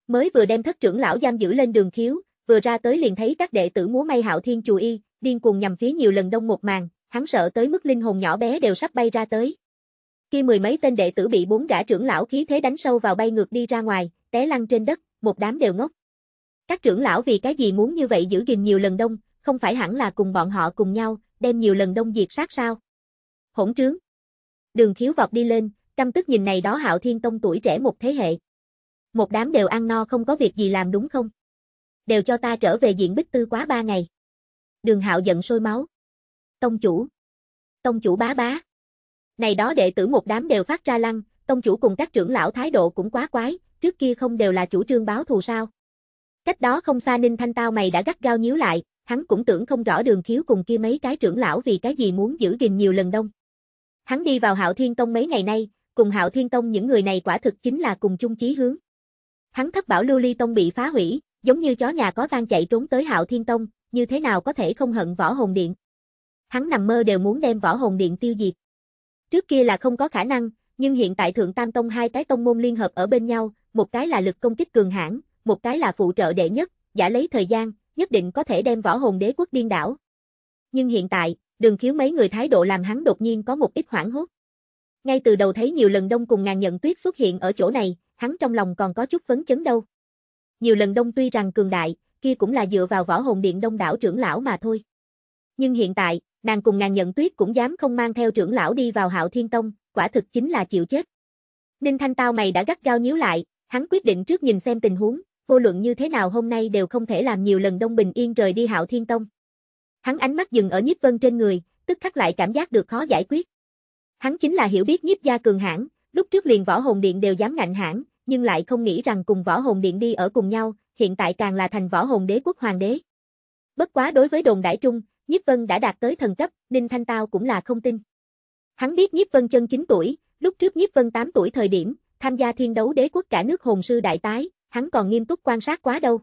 Mới vừa đem thất trưởng lão giam giữ lên đường khiếu, vừa ra tới liền thấy các đệ tử múa may hạo thiên chùa y, điên cuồng nhằm phía nhiều lần đông một màn, hắn sợ tới mức linh hồn nhỏ bé đều sắp bay ra tới. Khi mười mấy tên đệ tử bị bốn gã trưởng lão khí thế đánh sâu vào bay ngược đi ra ngoài, té lăn trên đất, một đám đều ngốc. Các trưởng lão vì cái gì muốn như vậy giữ gìn nhiều lần đông, không phải hẳn là cùng bọn họ cùng nhau, đem nhiều lần đông diệt sát sao? Hỗn trướng. Đường khiếu vọt đi lên, căm tức nhìn này đó hạo thiên tông tuổi trẻ một thế hệ. Một đám đều ăn no không có việc gì làm đúng không? Đều cho ta trở về diện bích tư quá ba ngày. Đường hạo giận sôi máu. Tông chủ. Tông chủ bá bá. Này đó đệ tử một đám đều phát ra lăng, tông chủ cùng các trưởng lão thái độ cũng quá quái, trước kia không đều là chủ trương báo thù sao? Cách đó không xa Ninh Thanh tao mày đã gắt gao nhíu lại, hắn cũng tưởng không rõ đường khiếu cùng kia mấy cái trưởng lão vì cái gì muốn giữ gìn nhiều lần đông. Hắn đi vào Hạo Thiên Tông mấy ngày nay, cùng Hạo Thiên Tông những người này quả thực chính là cùng chung chí hướng. Hắn thất bảo Lưu Ly Tông bị phá hủy, giống như chó nhà có tan chạy trốn tới Hạo Thiên Tông, như thế nào có thể không hận võ hồn điện. Hắn nằm mơ đều muốn đem võ hồn điện tiêu diệt. Trước kia là không có khả năng, nhưng hiện tại Thượng Tam Tông hai cái tông môn liên hợp ở bên nhau, một cái là lực công kích cường hãn, một cái là phụ trợ đệ nhất, giả lấy thời gian, nhất định có thể đem võ hồn đế quốc điên đảo. Nhưng hiện tại, đường khiếu mấy người thái độ làm hắn đột nhiên có một ít hoảng hốt. Ngay từ đầu thấy nhiều lần đông cùng ngàn nhận tuyết xuất hiện ở chỗ này, hắn trong lòng còn có chút phấn chấn đâu. Nhiều lần đông tuy rằng cường đại, kia cũng là dựa vào võ hồn điện đông đảo trưởng lão mà thôi. Nhưng hiện tại, nàng cùng ngàn nhận tuyết cũng dám không mang theo trưởng lão đi vào hạo thiên tông, quả thực chính là chịu chết. Ninh Thanh Tao mày đã gắt gao nhíu lại, hắn quyết định trước nhìn xem tình huống, vô luận như thế nào hôm nay đều không thể làm nhiều lần Đông Bình Yên rời đi Hạo Thiên Tông. Hắn ánh mắt dừng ở Nhiếp Vân trên người, tức khắc lại cảm giác được khó giải quyết. Hắn chính là hiểu biết Nhiếp gia cường hãn, lúc trước liền võ hồn điện đều dám ngạnh hãn, nhưng lại không nghĩ rằng cùng võ hồn điện đi ở cùng nhau, hiện tại càng là thành võ hồn đế quốc hoàng đế. Bất quá đối với đồn đại trung, Nhiếp Vân đã đạt tới thần cấp, Ninh Thanh Tao cũng là không tin. Hắn biết Nhiếp Vân chân 9 tuổi, lúc trước Nhiếp Vân 8 tuổi thời điểm, tham gia thiên đấu đế quốc cả nước hồn sư đại tái, hắn còn nghiêm túc quan sát quá đâu.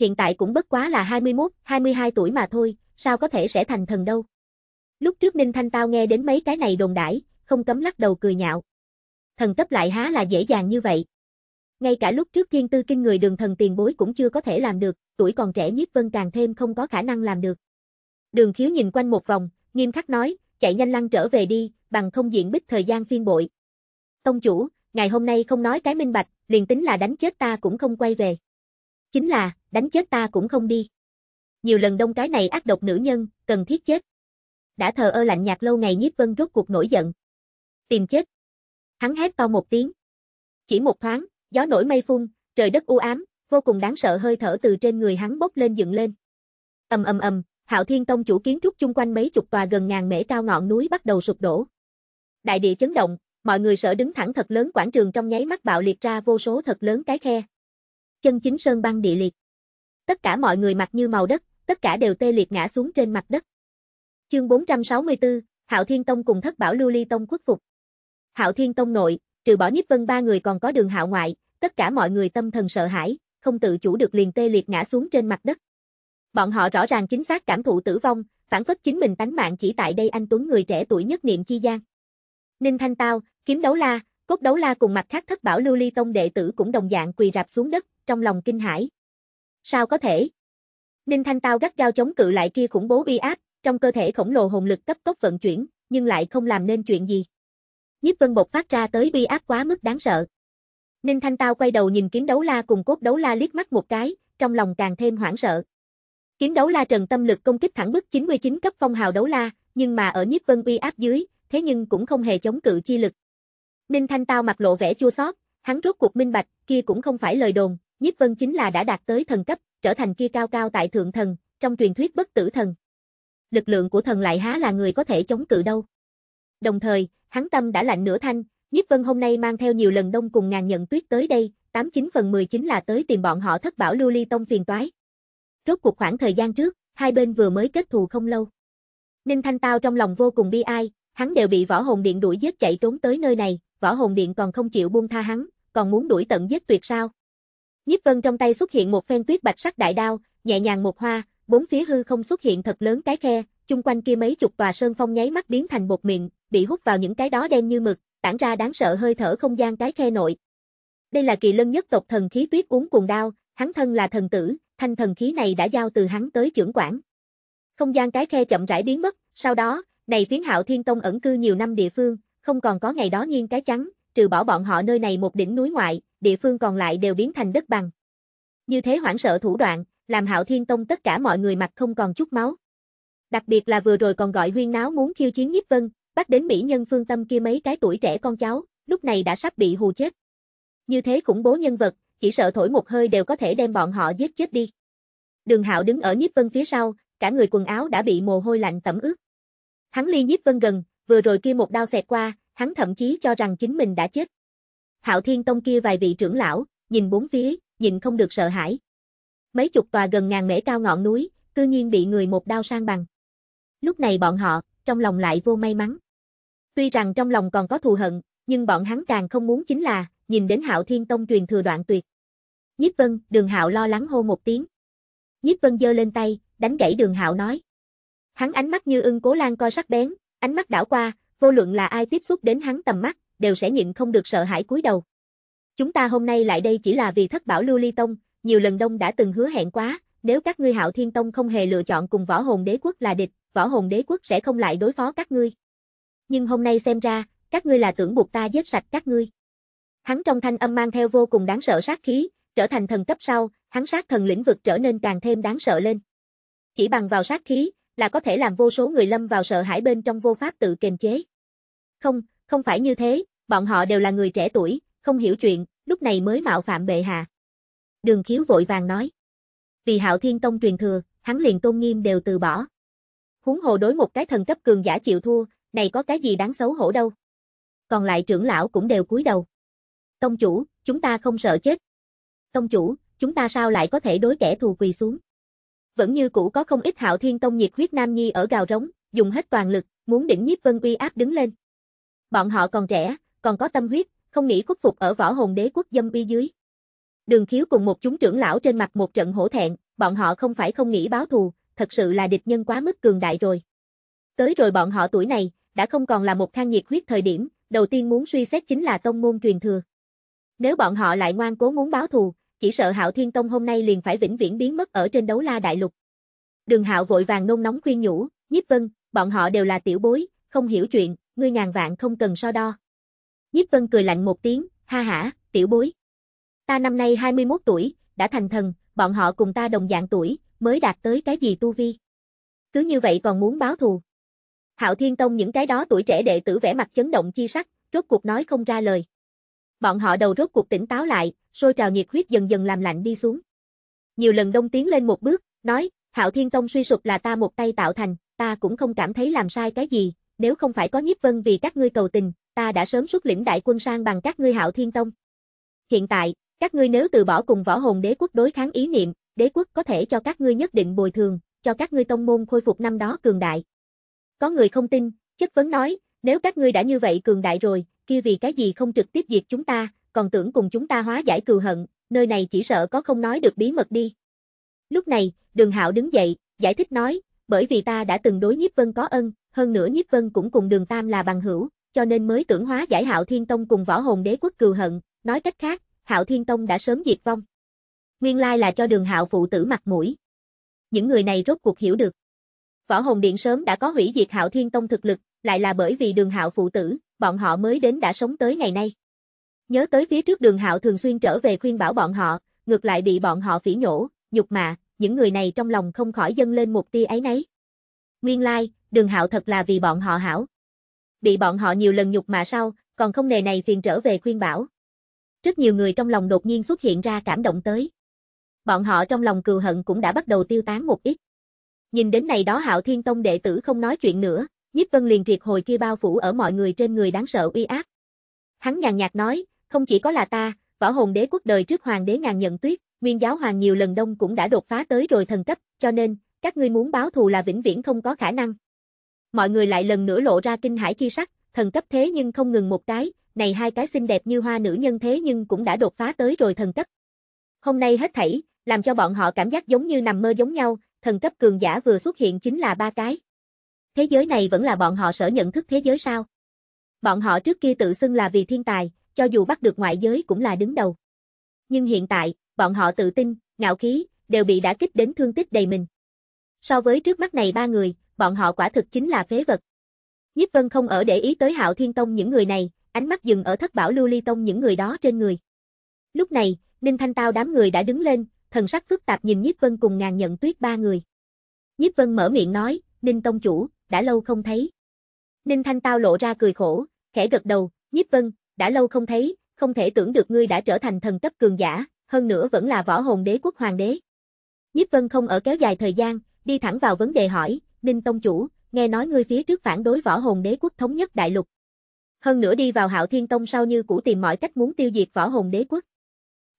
Hiện tại cũng bất quá là 21, 22 tuổi mà thôi, sao có thể sẽ thành thần đâu. Lúc trước Ninh Thanh Tao nghe đến mấy cái này đồn đãi, không cấm lắc đầu cười nhạo. Thần cấp lại há là dễ dàng như vậy. Ngay cả lúc trước thiên tư kinh người đường thần tiền bối cũng chưa có thể làm được, tuổi còn trẻ nhiếp vân càng thêm không có khả năng làm được. Đường khiếu nhìn quanh một vòng, nghiêm khắc nói, chạy nhanh lăn trở về đi, bằng không diện bích thời gian phiên bội. Tông chủ, ngày hôm nay không nói cái minh bạch, liền tính là đánh chết ta cũng không quay về. Chính là, đánh chết ta cũng không đi. Nhiều lần đông cái này ác độc nữ nhân, cần thiết chết. Đã thờ ơ lạnh nhạt lâu ngày nhiếp vân rốt cuộc nổi giận. Tìm chết. Hắn hét to một tiếng. Chỉ một thoáng, gió nổi mây phun, trời đất u ám, vô cùng đáng sợ hơi thở từ trên người hắn bốc lên dựng lên. Ầm ầm ầm, Hạo Thiên Tông chủ kiến trúc chung quanh mấy chục tòa gần ngàn mễ cao ngọn núi bắt đầu sụp đổ. Đại địa chấn động, mọi người sợ đứng thẳng thật lớn quảng trường trong nháy mắt bạo liệt ra vô số thật lớn cái khe. Chân chính sơn băng địa liệt. Tất cả mọi người mặt như màu đất, tất cả đều tê liệt ngã xuống trên mặt đất. Chương 464, Hạo Thiên Tông cùng Thất Bảo Lưu Ly Tông khuất phục. Hạo Thiên Tông nội, trừ bỏ Nhiếp Vân ba người còn có Đường Hạo ngoại, tất cả mọi người tâm thần sợ hãi, không tự chủ được liền tê liệt ngã xuống trên mặt đất. Bọn họ rõ ràng chính xác cảm thụ tử vong, phản phất chính mình tánh mạng chỉ tại đây anh tuấn người trẻ tuổi nhất niệm chi gian. Ninh Thanh Tao, Kiếm đấu la, cốt đấu la cùng mặt khác thất bảo lưu ly tông đệ tử cũng đồng dạng quỳ rạp xuống đất, trong lòng kinh hãi. Sao có thể? Ninh Thanh Tao gắt gao chống cự lại kia khủng bố uy áp, trong cơ thể khổng lồ hồn lực cấp tốc vận chuyển, nhưng lại không làm nên chuyện gì. Nhiếp Vân Bộc phát ra tới uy áp quá mức đáng sợ. Ninh Thanh Tao quay đầu nhìn kiếm đấu la cùng cốt đấu la liếc mắt một cái, trong lòng càng thêm hoảng sợ. Kiếm đấu la Trần Tâm Lực công kích thẳng bức 99 cấp phong hào đấu la, nhưng mà ở Nhiếp Vân uy áp dưới, thế nhưng cũng không hề chống cự chi lực, Ninh Thanh Tao mặt lộ vẻ chua xót, hắn rốt cuộc minh bạch, kia cũng không phải lời đồn, Nhiếp Vân chính là đã đạt tới thần cấp, trở thành kia cao cao tại thượng thần, trong truyền thuyết bất tử thần. Lực lượng của thần lại há là người có thể chống cự đâu. Đồng thời, hắn tâm đã lạnh nửa thanh, Nhiếp Vân hôm nay mang theo nhiều lần đông cùng ngàn nhận tuyết tới đây, 89 phần 10 chính là tới tìm bọn họ thất bảo lưu ly tông phiền toái. Rốt cuộc khoảng thời gian trước, hai bên vừa mới kết thù không lâu. Ninh Thanh Tao trong lòng vô cùng bi ai, hắn đều bị võ hồn điện đuổi giết chạy trốn tới nơi này, võ hồn điện còn không chịu buông tha hắn, còn muốn đuổi tận giết tuyệt sao. Nhiếp vân trong tay xuất hiện một phen tuyết bạch sắc đại đao, nhẹ nhàng một hoa, bốn phía hư không xuất hiện thật lớn cái khe, chung quanh kia mấy chục tòa sơn phong nháy mắt biến thành bột miệng, bị hút vào những cái đó đen như mực, tản ra đáng sợ hơi thở không gian cái khe nội. Đây là kỳ lân nhất tộc thần khí tuyết uống cuồng đao, hắn thân là thần tử, thanh thần khí này đã giao từ hắn tới trưởng quản. Không gian cái khe chậm rãi biến mất, sau đó, này phiến hạo thiên tông ẩn cư nhiều năm địa phương, không còn có ngày đó nghiêng cái trắng, trừ bỏ bọn họ nơi này một đỉnh núi ngoại, địa phương còn lại đều biến thành đất bằng. Như thế hoảng sợ thủ đoạn, làm Hạo Thiên Tông tất cả mọi người mặt không còn chút máu. Đặc biệt là vừa rồi còn gọi huyên náo muốn khiêu chiến Nhiếp Vân, bắt đến mỹ nhân phương tâm kia mấy cái tuổi trẻ con cháu, lúc này đã sắp bị hù chết. Như thế khủng bố nhân vật, chỉ sợ thổi một hơi đều có thể đem bọn họ giết chết đi. Đường Hạo đứng ở Nhiếp Vân phía sau, cả người quần áo đã bị mồ hôi lạnh tẩm ướt. Hắn ly Nhiếp Vân gần, vừa rồi kia một đao xẹt qua, hắn thậm chí cho rằng chính mình đã chết. Hạo Thiên Tông kia vài vị trưởng lão, nhìn bốn phía, nhìn không được sợ hãi. Mấy chục tòa gần ngàn mễ cao ngọn núi, cư nhiên bị người một đao sang bằng. Lúc này bọn họ, trong lòng lại vô may mắn. Tuy rằng trong lòng còn có thù hận, nhưng bọn hắn càng không muốn chính là, nhìn đến Hạo Thiên Tông truyền thừa đoạn tuyệt. Nhiếp Vân, Đường Hạo lo lắng hô một tiếng. Nhiếp Vân giơ lên tay, đánh gãy Đường Hạo nói. Hắn ánh mắt như ưng cố lan co sắc bén, Ánh mắt đảo qua, vô luận là ai tiếp xúc đến hắn tầm mắt, đều sẽ nhịn không được sợ hãi cúi đầu. Chúng ta hôm nay lại đây chỉ là vì thất bảo lưu ly tông, nhiều lần đông đã từng hứa hẹn quá, nếu các ngươi hạo thiên tông không hề lựa chọn cùng võ hồn đế quốc là địch, võ hồn đế quốc sẽ không lại đối phó các ngươi. Nhưng hôm nay xem ra, các ngươi là tưởng buộc ta giết sạch các ngươi. Hắn trong thanh âm mang theo vô cùng đáng sợ sát khí, trở thành thần cấp sau, hắn sát thần lĩnh vực trở nên càng thêm đáng sợ lên. Chỉ bằng vào sát khí, là có thể làm vô số người lâm vào sợ hãi bên trong vô pháp tự kiềm chế. Không, không phải như thế, bọn họ đều là người trẻ tuổi, không hiểu chuyện, lúc này mới mạo phạm bệ hạ. Đường khiếu vội vàng nói. Vì hạo thiên tông truyền thừa, hắn liền tôn nghiêm đều từ bỏ. Húng hồ đối một cái thần cấp cường giả chịu thua, này có cái gì đáng xấu hổ đâu. Còn lại trưởng lão cũng đều cúi đầu. Tông chủ, chúng ta không sợ chết. Tông chủ, chúng ta sao lại có thể đối kẻ thù quỳ xuống vẫn như cũ có không ít hạo thiên tông nhiệt huyết nam nhi ở gào rống, dùng hết toàn lực, muốn đỉnh nhiếp vân uy áp đứng lên. Bọn họ còn trẻ, còn có tâm huyết, không nghĩ khuất phục ở võ hồn đế quốc dâm uy dưới. Đường khiếu cùng một chúng trưởng lão trên mặt một trận hổ thẹn, bọn họ không phải không nghĩ báo thù, thật sự là địch nhân quá mức cường đại rồi. Tới rồi bọn họ tuổi này, đã không còn là một khang nhiệt huyết thời điểm, đầu tiên muốn suy xét chính là tông môn truyền thừa. Nếu bọn họ lại ngoan cố muốn báo thù, chỉ sợ Hạo Thiên Tông hôm nay liền phải vĩnh viễn biến mất ở trên đấu la đại lục. Đường Hạo vội vàng nôn nóng khuyên nhủ, Nhiếp Vân, bọn họ đều là tiểu bối, không hiểu chuyện, ngươi ngàn vạn không cần so đo. Nhiếp Vân cười lạnh một tiếng, ha ha tiểu bối. Ta năm nay 21 tuổi, đã thành thần, bọn họ cùng ta đồng dạng tuổi, mới đạt tới cái gì tu vi. Cứ như vậy còn muốn báo thù. Hạo Thiên Tông những cái đó tuổi trẻ đệ tử vẻ mặt chấn động chi sắc, rốt cuộc nói không ra lời. Bọn họ đầu rốt cuộc tỉnh táo lại, sôi trào nhiệt huyết dần dần làm lạnh đi xuống. Nhiều lần đông tiến lên một bước, nói, Hạo Thiên Tông suy sụp là ta một tay tạo thành, ta cũng không cảm thấy làm sai cái gì, nếu không phải có nhiếp vân vì các ngươi cầu tình, ta đã sớm xuất lĩnh đại quân sang bằng các ngươi Hạo Thiên Tông. Hiện tại, các ngươi nếu từ bỏ cùng võ hồn đế quốc đối kháng ý niệm, đế quốc có thể cho các ngươi nhất định bồi thường, cho các ngươi tông môn khôi phục năm đó cường đại. Có người không tin, chất vấn nói, nếu các ngươi đã như vậy cường đại rồi, kia vì cái gì không trực tiếp diệt chúng ta, còn tưởng cùng chúng ta hóa giải cừu hận, nơi này chỉ sợ có không nói được bí mật đi. Lúc này, đường hạo đứng dậy, giải thích nói, bởi vì ta đã từng đối nhiếp vân có ân, hơn nữa nhiếp vân cũng cùng đường tam là bằng hữu, cho nên mới tưởng hóa giải hạo thiên tông cùng võ hồn đế quốc cừu hận, nói cách khác, hạo thiên tông đã sớm diệt vong. Nguyên lai là cho đường hạo phụ tử mặt mũi. Những người này rốt cuộc hiểu được. Võ hồn điện sớm đã có hủy diệt hạo thiên tông thực lực, lại là bởi vì đường hạo phụ tử, bọn họ mới đến đã sống tới ngày nay. Nhớ tới phía trước đường hạo thường xuyên trở về khuyên bảo bọn họ, ngược lại bị bọn họ phỉ nhổ, nhục mạ, những người này trong lòng không khỏi dâng lên một tia ấy nấy. Nguyên lai, like, đường hạo thật là vì bọn họ hảo. Bị bọn họ nhiều lần nhục mạ sau, còn không nề này phiền trở về khuyên bảo. Rất nhiều người trong lòng đột nhiên xuất hiện ra cảm động tới. Bọn họ trong lòng cừu hận cũng đã bắt đầu tiêu tán một ít. Nhìn đến này đó hạo thiên tông đệ tử không nói chuyện nữa, Nhiếp Vân liền triệt hồi kia bao phủ ở mọi người trên người đáng sợ uy ác. Hắn nhàn nhạt nói, không chỉ có là ta, võ hồn đế quốc đời trước hoàng đế ngàn nhận tuyết, nguyên giáo hoàng nhiều lần đông cũng đã đột phá tới rồi thần cấp, cho nên, các ngươi muốn báo thù là vĩnh viễn không có khả năng. Mọi người lại lần nữa lộ ra kinh hải chi sắc, thần cấp thế nhưng không ngừng một cái, này hai cái xinh đẹp như hoa nữ nhân thế nhưng cũng đã đột phá tới rồi thần cấp. Hôm nay hết thảy, làm cho bọn họ cảm giác giống như nằm mơ giống nhau, thần cấp cường giả vừa xuất hiện chính là ba cái. Thế giới này vẫn là bọn họ sở nhận thức thế giới sao? Bọn họ trước kia tự xưng là vì thiên tài, cho dù bắt được ngoại giới cũng là đứng đầu. Nhưng hiện tại, bọn họ tự tin, ngạo khí, đều bị đã kích đến thương tích đầy mình. So với trước mắt này ba người, bọn họ quả thực chính là phế vật. nhíp Vân không ở để ý tới Hạo Thiên Tông những người này, ánh mắt dừng ở Thất Bảo Lưu Ly Tông những người đó trên người. Lúc này, Ninh Thanh Tao đám người đã đứng lên, thần sắc phức tạp nhìn nhíp Vân cùng ngàn nhận tuyết ba người. nhíp Vân mở miệng nói, Ninh Tông Chủ, đã lâu không thấy. Ninh Thanh Tao lộ ra cười khổ, khẽ gật đầu, nhiếp vân, đã lâu không thấy, không thể tưởng được ngươi đã trở thành thần cấp cường giả, hơn nữa vẫn là võ hồn đế quốc hoàng đế. Nhiếp vân không ở kéo dài thời gian, đi thẳng vào vấn đề hỏi, Ninh Tông Chủ, nghe nói ngươi phía trước phản đối võ hồn đế quốc thống nhất đại lục. Hơn nữa đi vào hạo thiên tông sau như cũ tìm mọi cách muốn tiêu diệt võ hồn đế quốc.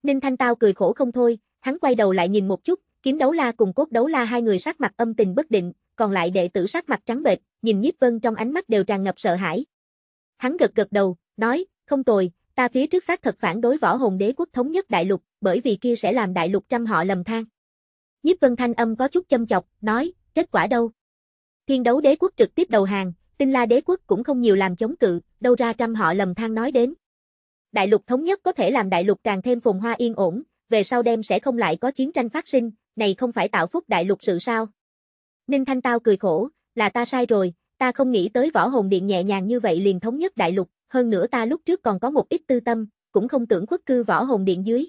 Ninh Thanh Tao cười khổ không thôi, hắn quay đầu lại nhìn một chút, kiếm đấu la cùng cốt đấu la hai người sắc mặt âm tình bất định, còn lại đệ tử sắc mặt trắng bệch, nhìn Nhiếp Vân trong ánh mắt đều tràn ngập sợ hãi. Hắn gật gật đầu, nói, không tồi, ta phía trước xác thật phản đối võ hồn đế quốc thống nhất đại lục, bởi vì kia sẽ làm đại lục trăm họ lầm than. Nhiếp Vân thanh âm có chút châm chọc, nói, kết quả đâu? Thiên đấu đế quốc trực tiếp đầu hàng, tinh la đế quốc cũng không nhiều làm chống cự, đâu ra trăm họ lầm than nói đến. Đại lục thống nhất có thể làm đại lục càng thêm phồn hoa yên ổn, về sau đêm sẽ không lại có chiến tranh phát sinh, này không phải tạo phúc đại lục sự sao? Ninh Thanh Tao cười khổ, là ta sai rồi, ta không nghĩ tới võ hồn điện nhẹ nhàng như vậy liền thống nhất đại lục, hơn nữa ta lúc trước còn có một ít tư tâm, cũng không tưởng khuất cư võ hồn điện dưới.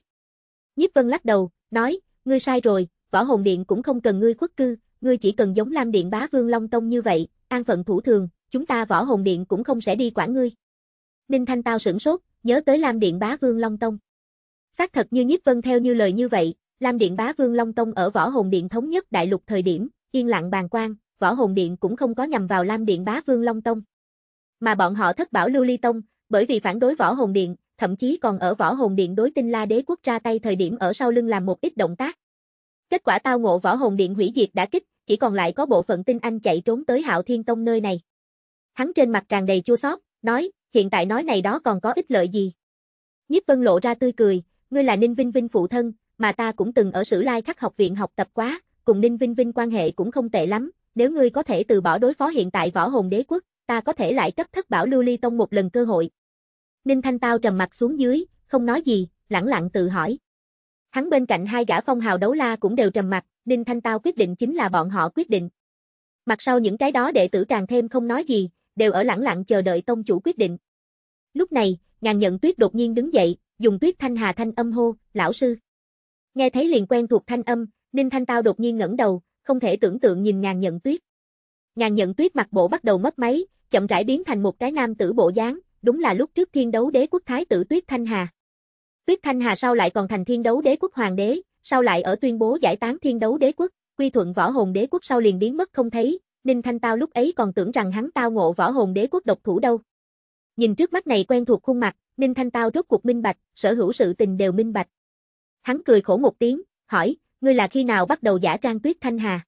Nhíp Vân lắc đầu, nói, ngươi sai rồi, võ hồn điện cũng không cần ngươi khuất cư, ngươi chỉ cần giống Lam Điện Bá Vương Long Tông như vậy, an phận thủ thường, chúng ta võ hồn điện cũng không sẽ đi quản ngươi. Ninh Thanh Tao sửng sốt, nhớ tới Lam Điện Bá Vương Long Tông. Xác thật như Nhíp Vân theo như lời như vậy, Lam Điện Bá Vương Long Tông ở võ hồn điện thống nhất đại lục thời điểm, yên lặng bàn quan, võ hồn điện cũng không có nhằm vào Lam Điện Bá Vương Long Tông. Mà bọn họ thất bảo Lưu Ly Tông, bởi vì phản đối võ hồn điện, thậm chí còn ở võ hồn điện đối tinh la đế quốc ra tay thời điểm ở sau lưng làm một ít động tác. Kết quả tao ngộ võ hồn điện hủy diệt đã kích, chỉ còn lại có bộ phận tinh anh chạy trốn tới hạo thiên tông nơi này. Hắn trên mặt tràn đầy chua xót, nói, hiện tại nói này đó còn có ích lợi gì. Nhiếp vân lộ ra tươi cười, ngươi là ninh vinh vinh phụ thân, mà ta cũng từng ở sử lai khắc học viện học tập quá, cùng Ninh Vinh Vinh quan hệ cũng không tệ lắm, nếu ngươi có thể từ bỏ đối phó hiện tại võ hồn đế quốc, ta có thể lại cấp thất bảo lưu ly tông một lần cơ hội. Ninh Thanh Tao trầm mặt xuống dưới, không nói gì, lẳng lặng tự hỏi. Hắn bên cạnh hai gã phong hào đấu la cũng đều trầm mặt, Ninh Thanh Tao quyết định chính là bọn họ quyết định. Mặt sau những cái đó đệ tử càng thêm không nói gì, đều ở lẳng lặng chờ đợi tông chủ quyết định. Lúc này, ngàn nhận tuyết đột nhiên đứng dậy, dùng tuyết thanh hà thanh âm hô, lão sư. Nghe thấy liền quen thuộc thanh âm, Ninh Thanh Tao đột nhiên ngẩng đầu, không thể tưởng tượng nhìn ngàn nhận tuyết. Ngàn nhận tuyết mặt bộ bắt đầu mất máy, chậm rãi biến thành một cái nam tử bộ dáng, đúng là lúc trước thiên đấu đế quốc thái tử Tuyết Thanh Hà. Tuyết Thanh Hà sau lại còn thành thiên đấu đế quốc hoàng đế, sau lại ở tuyên bố giải tán thiên đấu đế quốc, quy thuận võ hồn đế quốc sau liền biến mất không thấy, Ninh Thanh Tao lúc ấy còn tưởng rằng hắn tao ngộ võ hồn đế quốc độc thủ đâu. Nhìn trước mắt này quen thuộc khuôn mặt, Ninh Thanh Tao rốt cuộc minh bạch, sở hữu sự tình đều minh bạch. Hắn cười khổ một tiếng, hỏi, ngươi là khi nào bắt đầu giả trang Tuyết Thanh Hà?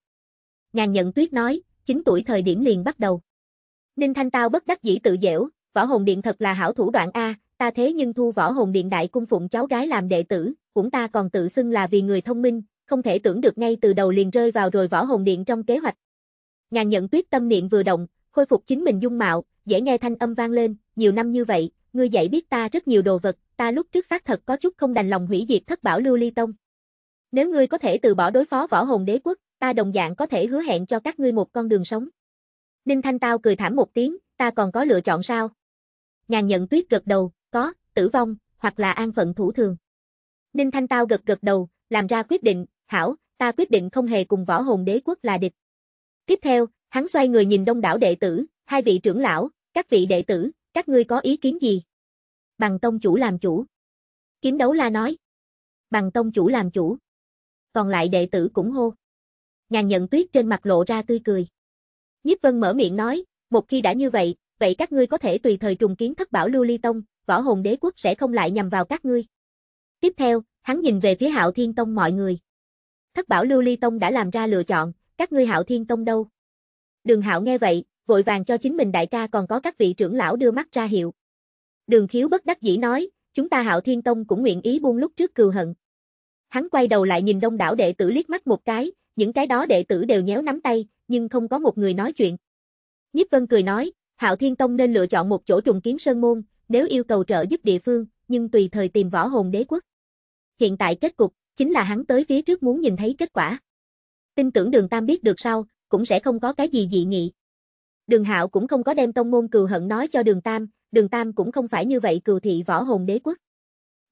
Ngàn nhận Tuyết nói, 9 tuổi thời điểm liền bắt đầu. Ninh Thanh Tao bất đắc dĩ tự dẻo, võ hồn điện thật là hảo thủ đoạn A, ta thế nhưng thu võ hồn điện đại cung phụng cháu gái làm đệ tử, cũng ta còn tự xưng là vì người thông minh, không thể tưởng được ngay từ đầu liền rơi vào rồi võ hồn điện trong kế hoạch. Ngàn nhận Tuyết tâm niệm vừa động, khôi phục chính mình dung mạo, dễ nghe thanh âm vang lên, nhiều năm như vậy, ngươi dạy biết ta rất nhiều đồ vật, ta lúc trước xác thật có chút không đành lòng hủy diệt thất bảo lưu ly tông. Nếu ngươi có thể từ bỏ đối phó võ hồn đế quốc, ta đồng dạng có thể hứa hẹn cho các ngươi một con đường sống. Ninh Thanh Tao cười thảm một tiếng, ta còn có lựa chọn sao? Ngàn nhận tuyết gật đầu, có, tử vong, hoặc là an phận thủ thường. Ninh Thanh Tao gật gật đầu, làm ra quyết định, hảo, ta quyết định không hề cùng võ hồn đế quốc là địch. Tiếp theo, hắn xoay người nhìn đông đảo đệ tử, hai vị trưởng lão, các vị đệ tử, các ngươi có ý kiến gì? Bằng tông chủ làm chủ. Kiếm đấu la nói. Bằng tông chủ làm chủ còn lại đệ tử cũng hô. nhàn nhận tuyết trên mặt lộ ra tươi cười. Nhiếp vân mở miệng nói, một khi đã như vậy, vậy các ngươi có thể tùy thời trùng kiến thất bảo lưu ly tông, võ hồn đế quốc sẽ không lại nhằm vào các ngươi. Tiếp theo, hắn nhìn về phía hạo thiên tông mọi người. Thất bảo lưu ly tông đã làm ra lựa chọn, các ngươi hạo thiên tông đâu? Đường hạo nghe vậy, vội vàng cho chính mình đại ca còn có các vị trưởng lão đưa mắt ra hiệu. Đường khiếu bất đắc dĩ nói, chúng ta hạo thiên tông cũng nguyện ý buông lúc trước cừu hận. Hắn quay đầu lại nhìn đông đảo đệ tử liếc mắt một cái, những cái đó đệ tử đều nhéo nắm tay, nhưng không có một người nói chuyện. Nhiếp Vân cười nói, Hạo Thiên Tông nên lựa chọn một chỗ trùng kiếm sơn môn, nếu yêu cầu trợ giúp địa phương, nhưng tùy thời tìm võ hồn đế quốc. Hiện tại kết cục, chính là hắn tới phía trước muốn nhìn thấy kết quả. Tin tưởng đường Tam biết được sau, cũng sẽ không có cái gì dị nghị. Đường Hạo cũng không có đem tông môn cừu hận nói cho đường Tam, đường Tam cũng không phải như vậy cừu thị võ hồn đế quốc.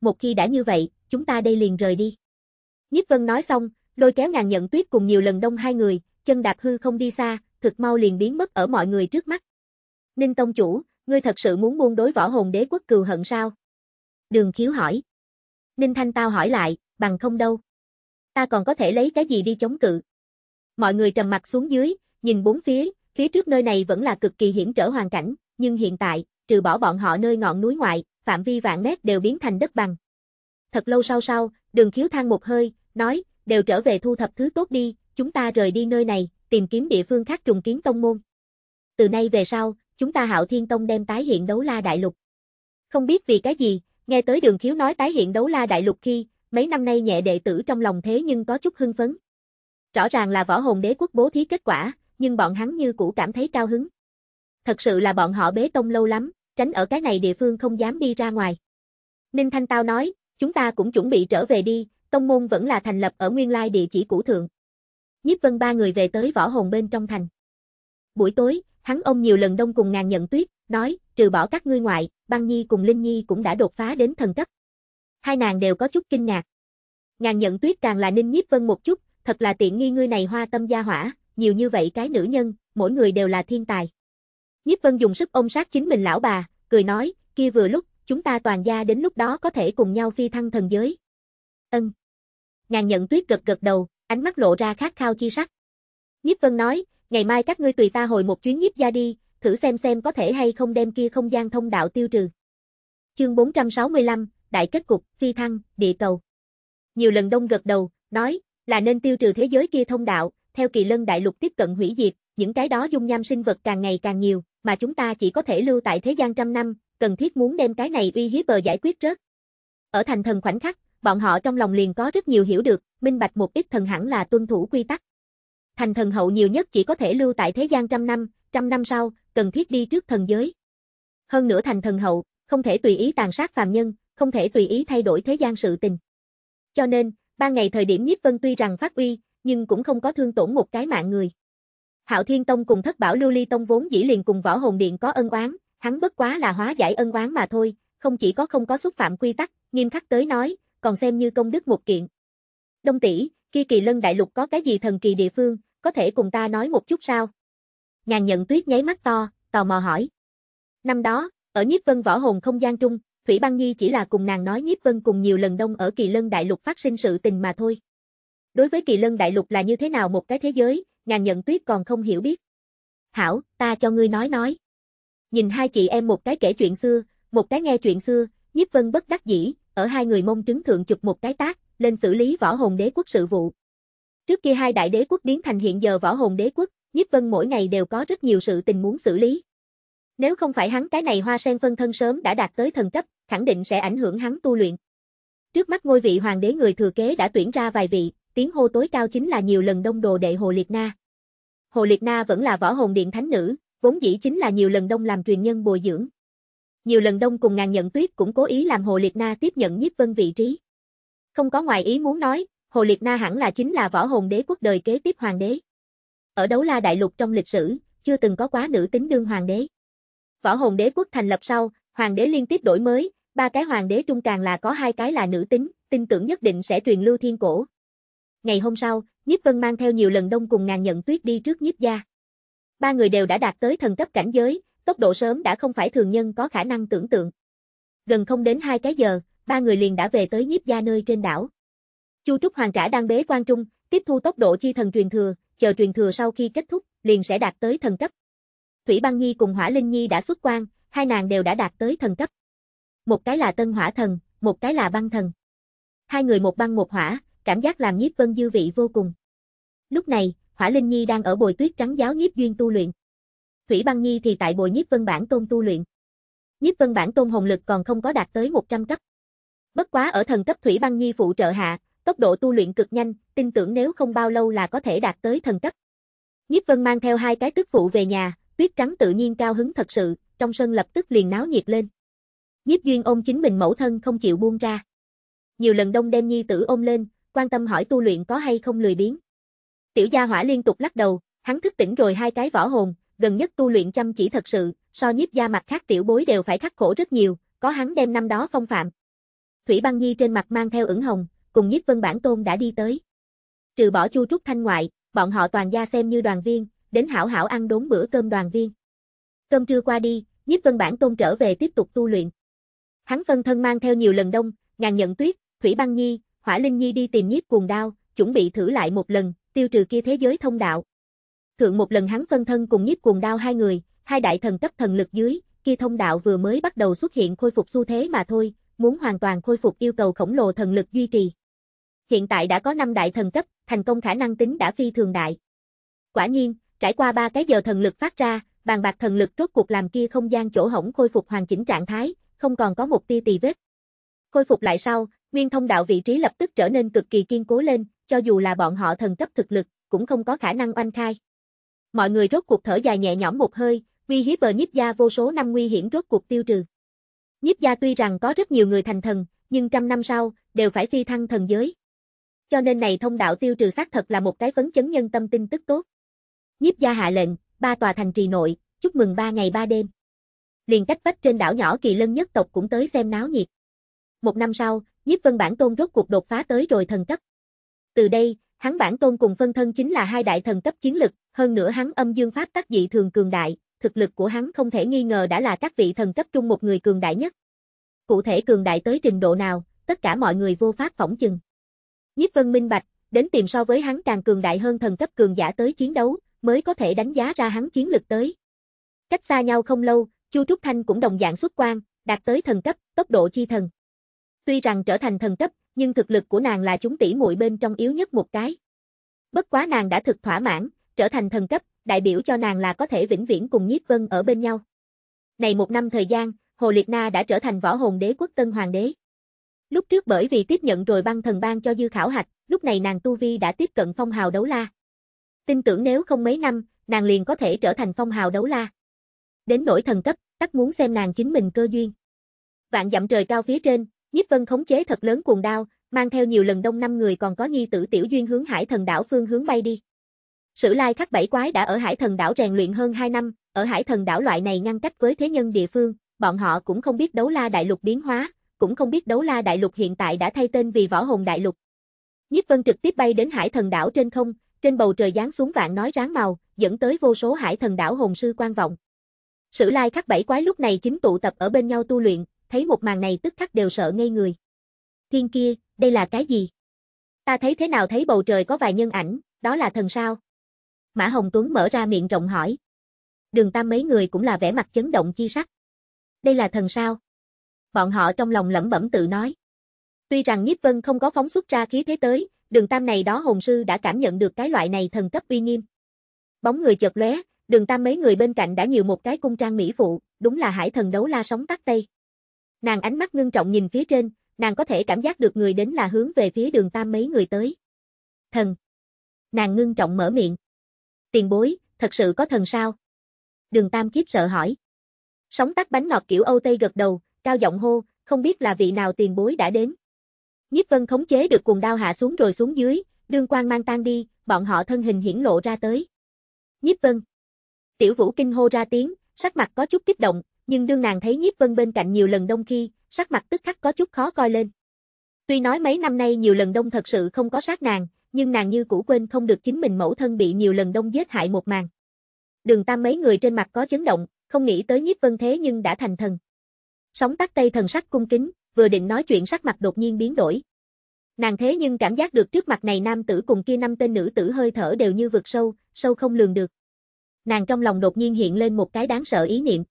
Một khi đã như vậy, chúng ta đây liền rời đi. Nhiếp Vân nói xong, lôi kéo ngàn nhận tuyết cùng nhiều lần đông hai người, chân đạp hư không đi xa, thực mau liền biến mất ở mọi người trước mắt. Ninh Tông Chủ, ngươi thật sự muốn buông đối võ hồn đế quốc cừu hận sao? Đường khiếu hỏi. Ninh Thanh Tao hỏi lại, bằng không đâu. Ta còn có thể lấy cái gì đi chống cự? Mọi người trầm mặt xuống dưới, nhìn bốn phía, phía trước nơi này vẫn là cực kỳ hiểm trở hoàn cảnh, nhưng hiện tại, trừ bỏ bọn họ nơi ngọn núi ngoại, phạm vi vạn mét đều biến thành đất bằng. Thật lâu sau sau, đường khiếu than một hơi, nói, đều trở về thu thập thứ tốt đi, chúng ta rời đi nơi này, tìm kiếm địa phương khác trùng kiến tông môn. Từ nay về sau, chúng ta hạo thiên tông đem tái hiện đấu la đại lục. Không biết vì cái gì, nghe tới đường khiếu nói tái hiện đấu la đại lục khi, mấy năm nay nhẹ đệ tử trong lòng thế nhưng có chút hưng phấn. Rõ ràng là võ hồn đế quốc bố thí kết quả, nhưng bọn hắn như cũ cảm thấy cao hứng. Thật sự là bọn họ bế tông lâu lắm, tránh ở cái này địa phương không dám đi ra ngoài. Ninh Thanh Tao nói, chúng ta cũng chuẩn bị trở về đi, tông môn vẫn là thành lập ở nguyên lai địa chỉ cũ thượng. Nhiếp vân ba người về tới võ hồn bên trong thành. Buổi tối, hắn ông nhiều lần đông cùng ngàn nhận tuyết, nói, trừ bỏ các ngươi ngoại, băng nhi cùng linh nhi cũng đã đột phá đến thần cấp. Hai nàng đều có chút kinh ngạc. Ngàn nhận tuyết càng là ninh nhiếp vân một chút, thật là tiện nghi ngươi này hoa tâm gia hỏa, nhiều như vậy cái nữ nhân, mỗi người đều là thiên tài. Nhiếp vân dùng sức ôm sát chính mình lão bà, cười nói, kia vừa lúc, chúng ta toàn gia đến lúc đó có thể cùng nhau phi thăng thần giới. Ân. Ngàn nhận tuyết gật gật đầu, ánh mắt lộ ra khát khao chi sắc. Nhiếp Vân nói, ngày mai các ngươi tùy ta hồi một chuyến nhiếp gia đi, thử xem xem có thể hay không đem kia không gian thông đạo tiêu trừ. Chương 465, Đại kết cục, phi thăng, địa cầu. Nhiều lần đông gật đầu, nói, là nên tiêu trừ thế giới kia thông đạo, theo kỳ lân đại lục tiếp cận hủy diệt, những cái đó dung nham sinh vật càng ngày càng nhiều, mà chúng ta chỉ có thể lưu tại thế gian trăm năm, cần thiết muốn đem cái này uy hiếp bờ giải quyết rớt. Ở thành thần khoảnh khắc, bọn họ trong lòng liền có rất nhiều hiểu được, minh bạch một ít thần hẳn là tuân thủ quy tắc. Thành thần hậu nhiều nhất chỉ có thể lưu tại thế gian trăm năm, trăm năm sau, cần thiết đi trước thần giới. Hơn nữa thành thần hậu, không thể tùy ý tàn sát phàm nhân, không thể tùy ý thay đổi thế gian sự tình. Cho nên, ba ngày thời điểm Nhiếp Vân tuy rằng phát uy, nhưng cũng không có thương tổn một cái mạng người. Hạo Thiên Tông cùng Thất Bảo Lưu Ly Tông vốn dĩ liền cùng Võ Hồn Điện có ân oán, hắn bất quá là hóa giải ân oán mà thôi, không chỉ có không có xúc phạm quy tắc, nghiêm khắc tới nói, còn xem như công đức một kiện. Đông tỷ, kia kỳ lân đại lục có cái gì thần kỳ địa phương, có thể cùng ta nói một chút sao? Ngàn nhận tuyết nháy mắt to, tò mò hỏi. Năm đó, ở nhiếp vân võ hồn không gian trung, Thủy Băng Nhi chỉ là cùng nàng nói nhiếp vân cùng nhiều lần đông ở kỳ lân đại lục phát sinh sự tình mà thôi. Đối với kỳ lân đại lục là như thế nào một cái thế giới, ngàn nhận tuyết còn không hiểu biết. Hảo, ta cho ngươi nói nói. Nhìn hai chị em một cái kể chuyện xưa, một cái nghe chuyện xưa, nhiếp vân bất đắc dĩ, ở hai người mông trứng thượng chụp một cái tác, lên xử lý võ hồn đế quốc sự vụ. Trước kia hai đại đế quốc biến thành hiện giờ võ hồn đế quốc, Nhiếp Vân mỗi ngày đều có rất nhiều sự tình muốn xử lý. Nếu không phải hắn cái này hoa sen phân thân sớm đã đạt tới thần cấp, khẳng định sẽ ảnh hưởng hắn tu luyện. Trước mắt ngôi vị hoàng đế người thừa kế đã tuyển ra vài vị, tiếng hô tối cao chính là nhiều lần đông đồ đệ Hồ Liệt Na. Hồ Liệt Na vẫn là võ hồn điện thánh nữ, vốn dĩ chính là nhiều lần đông làm truyền nhân bồi dưỡng, nhiều lần đông cùng ngàn nhận tuyết cũng cố ý làm Hồ Liệt Na tiếp nhận nhiếp vân vị trí. Không có ngoại ý muốn nói, Hồ Liệt Na hẳn là chính là võ hồn đế quốc đời kế tiếp hoàng đế. Ở đấu la đại lục trong lịch sử, chưa từng có quá nữ tính đương hoàng đế. Võ hồn đế quốc thành lập sau, hoàng đế liên tiếp đổi mới, ba cái hoàng đế trung càng là có hai cái là nữ tính, tin tưởng nhất định sẽ truyền lưu thiên cổ. Ngày hôm sau, Nhiếp Vân mang theo nhiều lần đông cùng ngàn nhận tuyết đi trước Nhiếp gia. Ba người đều đã đạt tới thần cấp cảnh giới, tốc độ sớm đã không phải thường nhân có khả năng tưởng tượng. Gần không đến hai cái giờ, ba người liền đã về tới nhiếp gia nơi trên đảo. Chu Trúc Hoàng Trả đang bế quan trung, tiếp thu tốc độ chi thần truyền thừa, chờ truyền thừa sau khi kết thúc, liền sẽ đạt tới thần cấp. Thủy Băng Nhi cùng Hỏa Linh Nhi đã xuất quan, hai nàng đều đã đạt tới thần cấp. Một cái là Tân Hỏa Thần, một cái là Băng Thần. Hai người một băng một hỏa, cảm giác làm Nhiếp Vân dư vị vô cùng. Lúc này, Hỏa Linh Nhi đang ở bồi tuyết trắng giáo Nhiếp Duyên tu luyện. Thủy Băng Nhi thì tại bồi nhiếp vân bản tôn tu luyện. Nhiếp vân bản tôn hồn lực còn không có đạt tới 100 cấp. Bất quá ở thần cấp Thủy Băng Nhi phụ trợ hạ, tốc độ tu luyện cực nhanh, tin tưởng nếu không bao lâu là có thể đạt tới thần cấp. Nhiếp vân mang theo hai cái tức phụ về nhà, tuyết trắng tự nhiên cao hứng thật sự, trong sân lập tức liền náo nhiệt lên. Nhiếp duyên ôm chính mình mẫu thân không chịu buông ra. Nhiều lần đông đem nhi tử ôm lên, quan tâm hỏi tu luyện có hay không lười biếng. Tiểu gia hỏa liên tục lắc đầu, hắn thức tỉnh rồi hai cái võ hồn, gần nhất tu luyện chăm chỉ thật sự, so nhiếp gia mặt khác tiểu bối đều phải khắc khổ rất nhiều, có hắn đem năm đó phong phạm. Thủy băng nhi trên mặt mang theo ửng hồng, cùng nhiếp vân bản tôn đã đi tới. Trừ bỏ chu trúc thanh ngoại, bọn họ toàn gia xem như đoàn viên, đến hảo hảo ăn đốn bữa cơm đoàn viên. Cơm trưa qua đi, nhiếp vân bản tôn trở về tiếp tục tu luyện. Hắn phân thân mang theo nhiều lần đông, ngàn nhận tuyết, thủy băng nhi, hỏa linh nhi đi tìm nhiếp cuồng đao, chuẩn bị thử lại một lần, tiêu trừ kia thế giới thông đạo thượng một lần hắn phân thân cùng nhiếp cuồng đao hai người, hai đại thần cấp thần lực dưới, kia thông đạo vừa mới bắt đầu xuất hiện khôi phục xu thế mà thôi, muốn hoàn toàn khôi phục yêu cầu khổng lồ thần lực duy trì. Hiện tại đã có năm đại thần cấp, thành công khả năng tính đã phi thường đại. Quả nhiên, trải qua ba cái giờ thần lực phát ra, bàn bạc thần lực rốt cuộc làm kia không gian chỗ hổng khôi phục hoàn chỉnh trạng thái, không còn có một tia tì vết. Khôi phục lại sau, nguyên thông đạo vị trí lập tức trở nên cực kỳ kiên cố lên, cho dù là bọn họ thần cấp thực lực, cũng không có khả năng oanh khai mọi người rốt cuộc thở dài nhẹ nhõm một hơi, uy hiếp bờ nhiếp gia vô số năm nguy hiểm rốt cuộc tiêu trừ. Nhiếp gia tuy rằng có rất nhiều người thành thần, nhưng trăm năm sau, đều phải phi thăng thần giới. Cho nên này thông đạo tiêu trừ xác thật là một cái vấn chấn nhân tâm tin tức tốt. Nhiếp gia hạ lệnh, ba tòa thành trì nội, chúc mừng ba ngày ba đêm. Liền cách vách trên đảo nhỏ kỳ lân nhất tộc cũng tới xem náo nhiệt. Một năm sau, nhiếp vân bản tôn rốt cuộc đột phá tới rồi thần cấp. Từ đây, hắn bản tôn cùng phân thân chính là hai đại thần cấp chiến lực, hơn nữa hắn âm dương pháp tác dị thường cường đại, thực lực của hắn không thể nghi ngờ đã là các vị thần cấp trung một người cường đại nhất. Cụ thể cường đại tới trình độ nào, tất cả mọi người vô pháp phỏng chừng. nhất Vân minh bạch, đến tìm so với hắn càng cường đại hơn thần cấp cường giả tới chiến đấu, mới có thể đánh giá ra hắn chiến lực tới. Cách xa nhau không lâu, Chu Trúc Thanh cũng đồng dạng xuất quan, đạt tới thần cấp, tốc độ chi thần. Tuy rằng trở thành thần cấp, nhưng thực lực của nàng là chúng tỷ muội bên trong yếu nhất một cái. Bất quá nàng đã thực thỏa mãn, trở thành thần cấp, đại biểu cho nàng là có thể vĩnh viễn cùng Nhiếp Vân ở bên nhau. Này một năm thời gian, Hồ Liệt Na đã trở thành võ hồn đế quốc tân hoàng đế. Lúc trước bởi vì tiếp nhận rồi băng thần ban cho dư khảo hạch, lúc này nàng tu vi đã tiếp cận phong hào đấu la. Tin tưởng nếu không mấy năm, nàng liền có thể trở thành phong hào đấu la. Đến nỗi thần cấp, tắc muốn xem nàng chính mình cơ duyên. Vạn dặm trời cao phía trên, Nhiếp Vân khống chế thật lớn cuồng đao, mang theo nhiều lần đông năm người còn có nhi tử tiểu duyên hướng hải thần đảo phương hướng bay đi. Sử lai khắc bảy quái đã ở hải thần đảo rèn luyện hơn 2 năm, ở hải thần đảo loại này ngăn cách với thế nhân địa phương, bọn họ cũng không biết đấu la đại lục biến hóa, cũng không biết đấu la đại lục hiện tại đã thay tên vì võ hồn đại lục. Nhất vân trực tiếp bay đến hải thần đảo trên không, trên bầu trời giáng xuống vạn nói ráng màu, dẫn tới vô số hải thần đảo hồn sư quan vọng. Sử lai khắc bảy quái lúc này chính tụ tập ở bên nhau tu luyện, thấy một màn này tức khắc đều sợ ngây người. Thiên kia, đây là cái gì? Ta thấy thế nào thấy bầu trời có vài nhân ảnh, đó là thần sao? Mã Hồng Tuấn mở ra miệng rộng hỏi. Đường Tam mấy người cũng là vẻ mặt chấn động chi sắc. Đây là thần sao? Bọn họ trong lòng lẩm bẩm tự nói. Tuy rằng Nhiếp Vân không có phóng xuất ra khí thế tới, đường Tam này đó hồn sư đã cảm nhận được cái loại này thần cấp uy nghiêm. Bóng người chợt lóe, đường Tam mấy người bên cạnh đã nhiều một cái cung trang mỹ phụ, đúng là hải thần đấu la sóng tắt tây. Nàng ánh mắt ngưng trọng nhìn phía trên, nàng có thể cảm giác được người đến là hướng về phía đường Tam mấy người tới. Thần. Nàng ngưng trọng mở miệng. Tiền bối, thật sự có thần sao? Đường Tam kiếp sợ hỏi. Sóng tắt bánh ngọt kiểu Âu Tây gật đầu, cao giọng hô, không biết là vị nào tiền bối đã đến. Nhíp Vân khống chế được cuồng đao hạ xuống rồi xuống dưới, đương quan mang tan đi, bọn họ thân hình hiển lộ ra tới. Nhíp Vân. Tiểu Vũ kinh hô ra tiếng, sắc mặt có chút kích động, nhưng đương nàng thấy Nhíp Vân bên cạnh nhiều lần đông khi, sắc mặt tức khắc có chút khó coi lên. Tuy nói mấy năm nay nhiều lần đông thật sự không có sát nàng, nhưng nàng như cũ quên không được chính mình mẫu thân bị nhiều lần đông giết hại một màn. Đường Tam mấy người trên mặt có chấn động, không nghĩ tới nhiếp vân thế nhưng đã thành thần. Sóng tắt tay thần sắc cung kính, vừa định nói chuyện sắc mặt đột nhiên biến đổi. Nàng thế nhưng cảm giác được trước mặt này nam tử cùng kia năm tên nữ tử hơi thở đều như vực sâu, sâu không lường được. Nàng trong lòng đột nhiên hiện lên một cái đáng sợ ý niệm.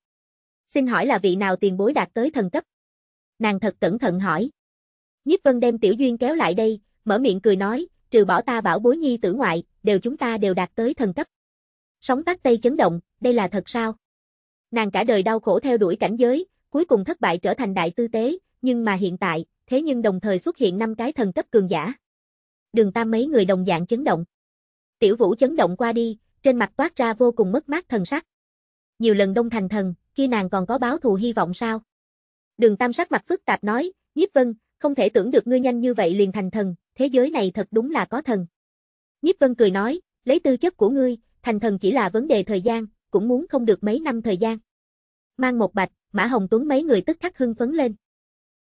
Xin hỏi là vị nào tiền bối đạt tới thần cấp? Nàng thật cẩn thận hỏi. Nhiếp Vân đem Tiểu Duyên kéo lại đây, mở miệng cười nói, trừ bỏ ta bảo bối nhi tử ngoại, đều chúng ta đều đạt tới thần cấp. Sóng tắc Tây chấn động, đây là thật sao? Nàng cả đời đau khổ theo đuổi cảnh giới, cuối cùng thất bại trở thành đại tư tế, nhưng mà hiện tại, thế nhưng đồng thời xuất hiện năm cái thần cấp cường giả. Đường Tam mấy người đồng dạng chấn động. Tiểu Vũ chấn động qua đi, trên mặt toát ra vô cùng mất mát thần sắc. Nhiều lần đông thành thần, khi nàng còn có báo thù hy vọng sao? Đường Tam sắc mặt phức tạp nói, Nhiếp Vân, không thể tưởng được ngươi nhanh như vậy liền thành thần, thế giới này thật đúng là có thần. Nhiếp Vân cười nói, lấy tư chất của ngươi, thành thần chỉ là vấn đề thời gian, cũng muốn không được mấy năm thời gian. Mang một bạch, Mã Hồng Tuấn mấy người tức khắc hưng phấn lên.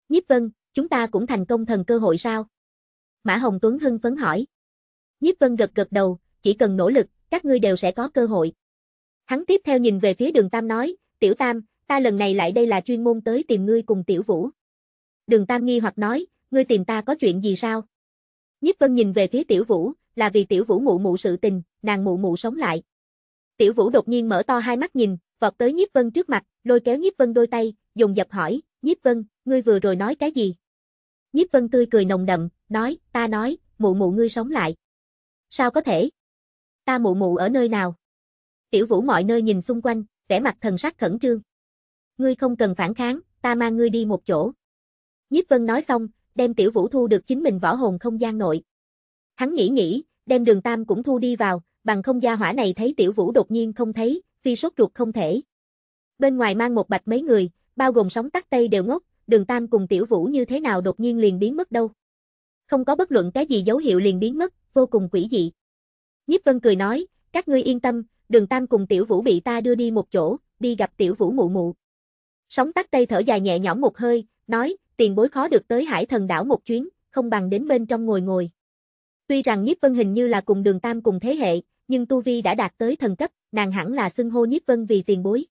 Nhiếp Vân, chúng ta cũng thành công thần cơ hội sao? Mã Hồng Tuấn hưng phấn hỏi. Nhiếp Vân gật gật đầu, chỉ cần nỗ lực, các ngươi đều sẽ có cơ hội. Hắn tiếp theo nhìn về phía đường Tam nói, Tiểu Tam, ta lần này lại đây là chuyên môn tới tìm ngươi cùng Tiểu Vũ. Đường Tam nghi hoặc nói, ngươi tìm ta có chuyện gì sao? Nhiếp Vân nhìn về phía Tiểu Vũ, là vì Tiểu Vũ mụ mụ sự tình, nàng mụ mụ sống lại. Tiểu Vũ đột nhiên mở to hai mắt nhìn, vọt tới Nhiếp Vân trước mặt, lôi kéo Nhiếp Vân đôi tay, dùng dập hỏi, "Nhiếp Vân, ngươi vừa rồi nói cái gì?" Nhiếp Vân tươi cười nồng đậm, nói, "Ta nói, mụ mụ ngươi sống lại." "Sao có thể? Ta mụ mụ ở nơi nào?" Tiểu Vũ mọi nơi nhìn xung quanh, vẻ mặt thần sắc khẩn trương. "Ngươi không cần phản kháng, ta mang ngươi đi một chỗ." Nhiếp Vân nói xong, đem tiểu vũ thu được chính mình võ hồn không gian nội. Hắn nghĩ nghĩ, đem đường tam cũng thu đi vào, bằng không gia hỏa này thấy tiểu vũ đột nhiên không thấy, phi sốt ruột không thể. Bên ngoài mang một bạch mấy người, bao gồm sóng tắt tây đều ngốc, đường tam cùng tiểu vũ như thế nào đột nhiên liền biến mất đâu. Không có bất luận cái gì dấu hiệu liền biến mất, vô cùng quỷ dị. Nhiếp vân cười nói, các ngươi yên tâm, đường tam cùng tiểu vũ bị ta đưa đi một chỗ, đi gặp tiểu vũ mụ mụ. Sóng tắt tây thở dài nhẹ nhõm một hơi, nói, tiền bối khó được tới hải thần đảo một chuyến, không bằng đến bên trong ngồi ngồi. Tuy rằng nhiếp vân hình như là cùng đường tam cùng thế hệ, nhưng Tu Vi đã đạt tới thần cấp, nàng hẳn là xưng hô nhiếp vân vì tiền bối.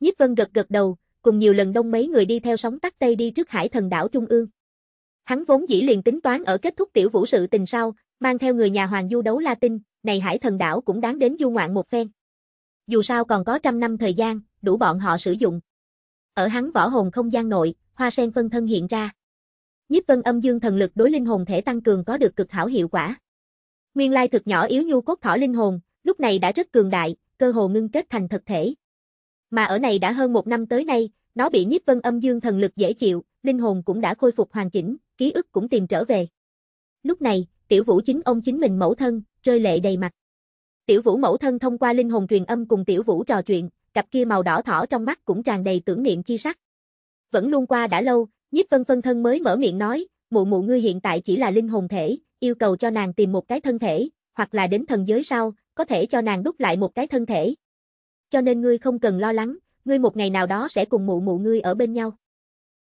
Nhiếp vân gật gật đầu, cùng nhiều lần đông mấy người đi theo sóng tắt tây đi trước hải thần đảo Trung ương. Hắn vốn dĩ liền tính toán ở kết thúc tiểu vũ sự tình sau, mang theo người nhà hoàng du đấu Latin, này hải thần đảo cũng đáng đến du ngoạn một phen. Dù sao còn có trăm năm thời gian, đủ bọn họ sử dụng. Ở hắn võ hồn không gian nội, hoa sen phân thân hiện ra. Nhiếp vân âm dương thần lực đối linh hồn thể tăng cường có được cực hảo hiệu quả. Nguyên lai thực nhỏ yếu nhu cốt thỏ linh hồn, lúc này đã rất cường đại, cơ hồ ngưng kết thành thực thể. Mà ở này đã hơn một năm tới nay, nó bị nhiếp vân âm dương thần lực dễ chịu, linh hồn cũng đã khôi phục hoàn chỉnh, ký ức cũng tìm trở về. Lúc này, tiểu vũ chính ông chính mình mẫu thân, rơi lệ đầy mặt. Tiểu vũ mẫu thân thông qua linh hồn truyền âm cùng tiểu vũ trò chuyện, cặp kia màu đỏ thỏ trong mắt cũng tràn đầy tưởng niệm chi sắc vẫn luôn qua đã lâu, nhiếp vân phân thân mới mở miệng nói, mụ mụ ngươi hiện tại chỉ là linh hồn thể, yêu cầu cho nàng tìm một cái thân thể, hoặc là đến thần giới sau, có thể cho nàng đúc lại một cái thân thể. Cho nên ngươi không cần lo lắng, ngươi một ngày nào đó sẽ cùng mụ mụ ngươi ở bên nhau.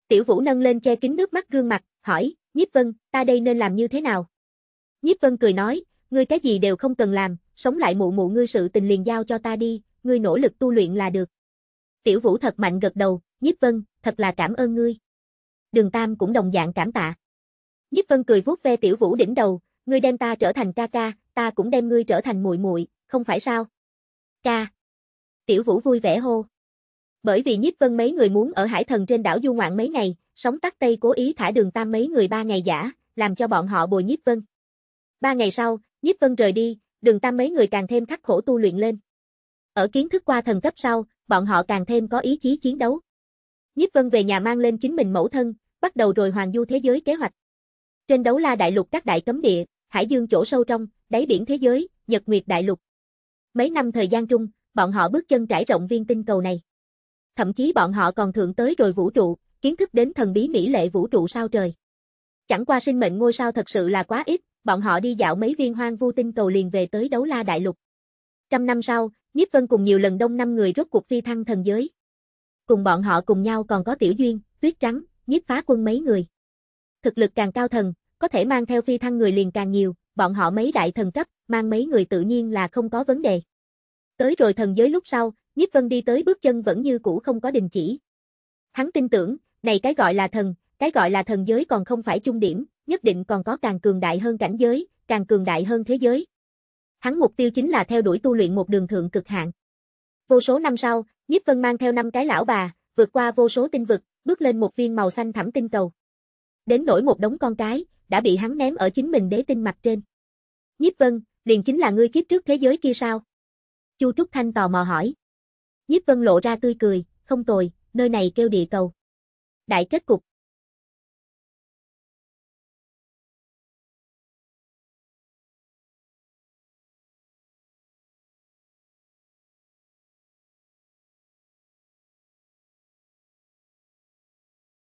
Tiểu Vũ nâng lên che kín nước mắt gương mặt, hỏi, Nhiếp Vân, ta đây nên làm như thế nào? Nhiếp Vân cười nói, ngươi cái gì đều không cần làm, sống lại mụ mụ ngươi sự tình liền giao cho ta đi, ngươi nỗ lực tu luyện là được. Tiểu Vũ thật mạnh gật đầu, Nhiếp Vân, thật là cảm ơn ngươi. Đường Tam cũng đồng dạng cảm tạ. Nhiếp Vân cười vuốt ve Tiểu Vũ đỉnh đầu, ngươi đem ta trở thành ca ca, ta cũng đem ngươi trở thành muội muội, không phải sao? Ca. Tiểu Vũ vui vẻ hô. Bởi vì Nhiếp Vân mấy người muốn ở Hải Thần trên đảo du ngoạn mấy ngày, sóng tắt tây cố ý thả Đường Tam mấy người ba ngày giả, làm cho bọn họ bồi Nhiếp Vân. Ba ngày sau, Nhiếp Vân rời đi, Đường Tam mấy người càng thêm khắc khổ tu luyện lên. Ở kiến thức qua thần cấp sau, bọn họ càng thêm có ý chí chiến đấu. Nhiếp Vân về nhà mang lên chính mình mẫu thân, bắt đầu rồi hoàng du thế giới kế hoạch. Trên đấu la đại lục các đại cấm địa, hải dương chỗ sâu trong, đáy biển thế giới, nhật nguyệt đại lục. Mấy năm thời gian trung, bọn họ bước chân trải rộng viên tinh cầu này. Thậm chí bọn họ còn thượng tới rồi vũ trụ, kiến thức đến thần bí mỹ lệ vũ trụ sao trời. Chẳng qua sinh mệnh ngôi sao thật sự là quá ít, bọn họ đi dạo mấy viên hoang vu tinh cầu liền về tới đấu la đại lục. Trăm năm sau, Nhiếp Vân cùng nhiều lần đông năm người rốt cuộc phi thăng thần giới cùng bọn họ cùng nhau còn có Tiểu Duyên, Tuyết Trắng, nhiếp phá quân mấy người. Thực lực càng cao thần, có thể mang theo phi thăng người liền càng nhiều, bọn họ mấy đại thần cấp, mang mấy người tự nhiên là không có vấn đề. Tới rồi thần giới lúc sau, nhiếp vân đi tới bước chân vẫn như cũ không có đình chỉ. Hắn tin tưởng, này cái gọi là thần, cái gọi là thần giới còn không phải trung điểm, nhất định còn có càng cường đại hơn cảnh giới, càng cường đại hơn thế giới. Hắn mục tiêu chính là theo đuổi tu luyện một đường thượng cực hạn. Vô số năm sau, Nhiếp Vân mang theo năm cái lão bà, vượt qua vô số tinh vực, bước lên một viên màu xanh thẳm tinh cầu. Đến nổi một đống con cái, đã bị hắn ném ở chính mình đế tinh mặt trên. Nhiếp Vân, liền chính là ngươi kiếp trước thế giới kia sao? Chu Trúc Thanh tò mò hỏi. Nhiếp Vân lộ ra tươi cười, không tồi, nơi này kêu địa cầu. Đại kết cục.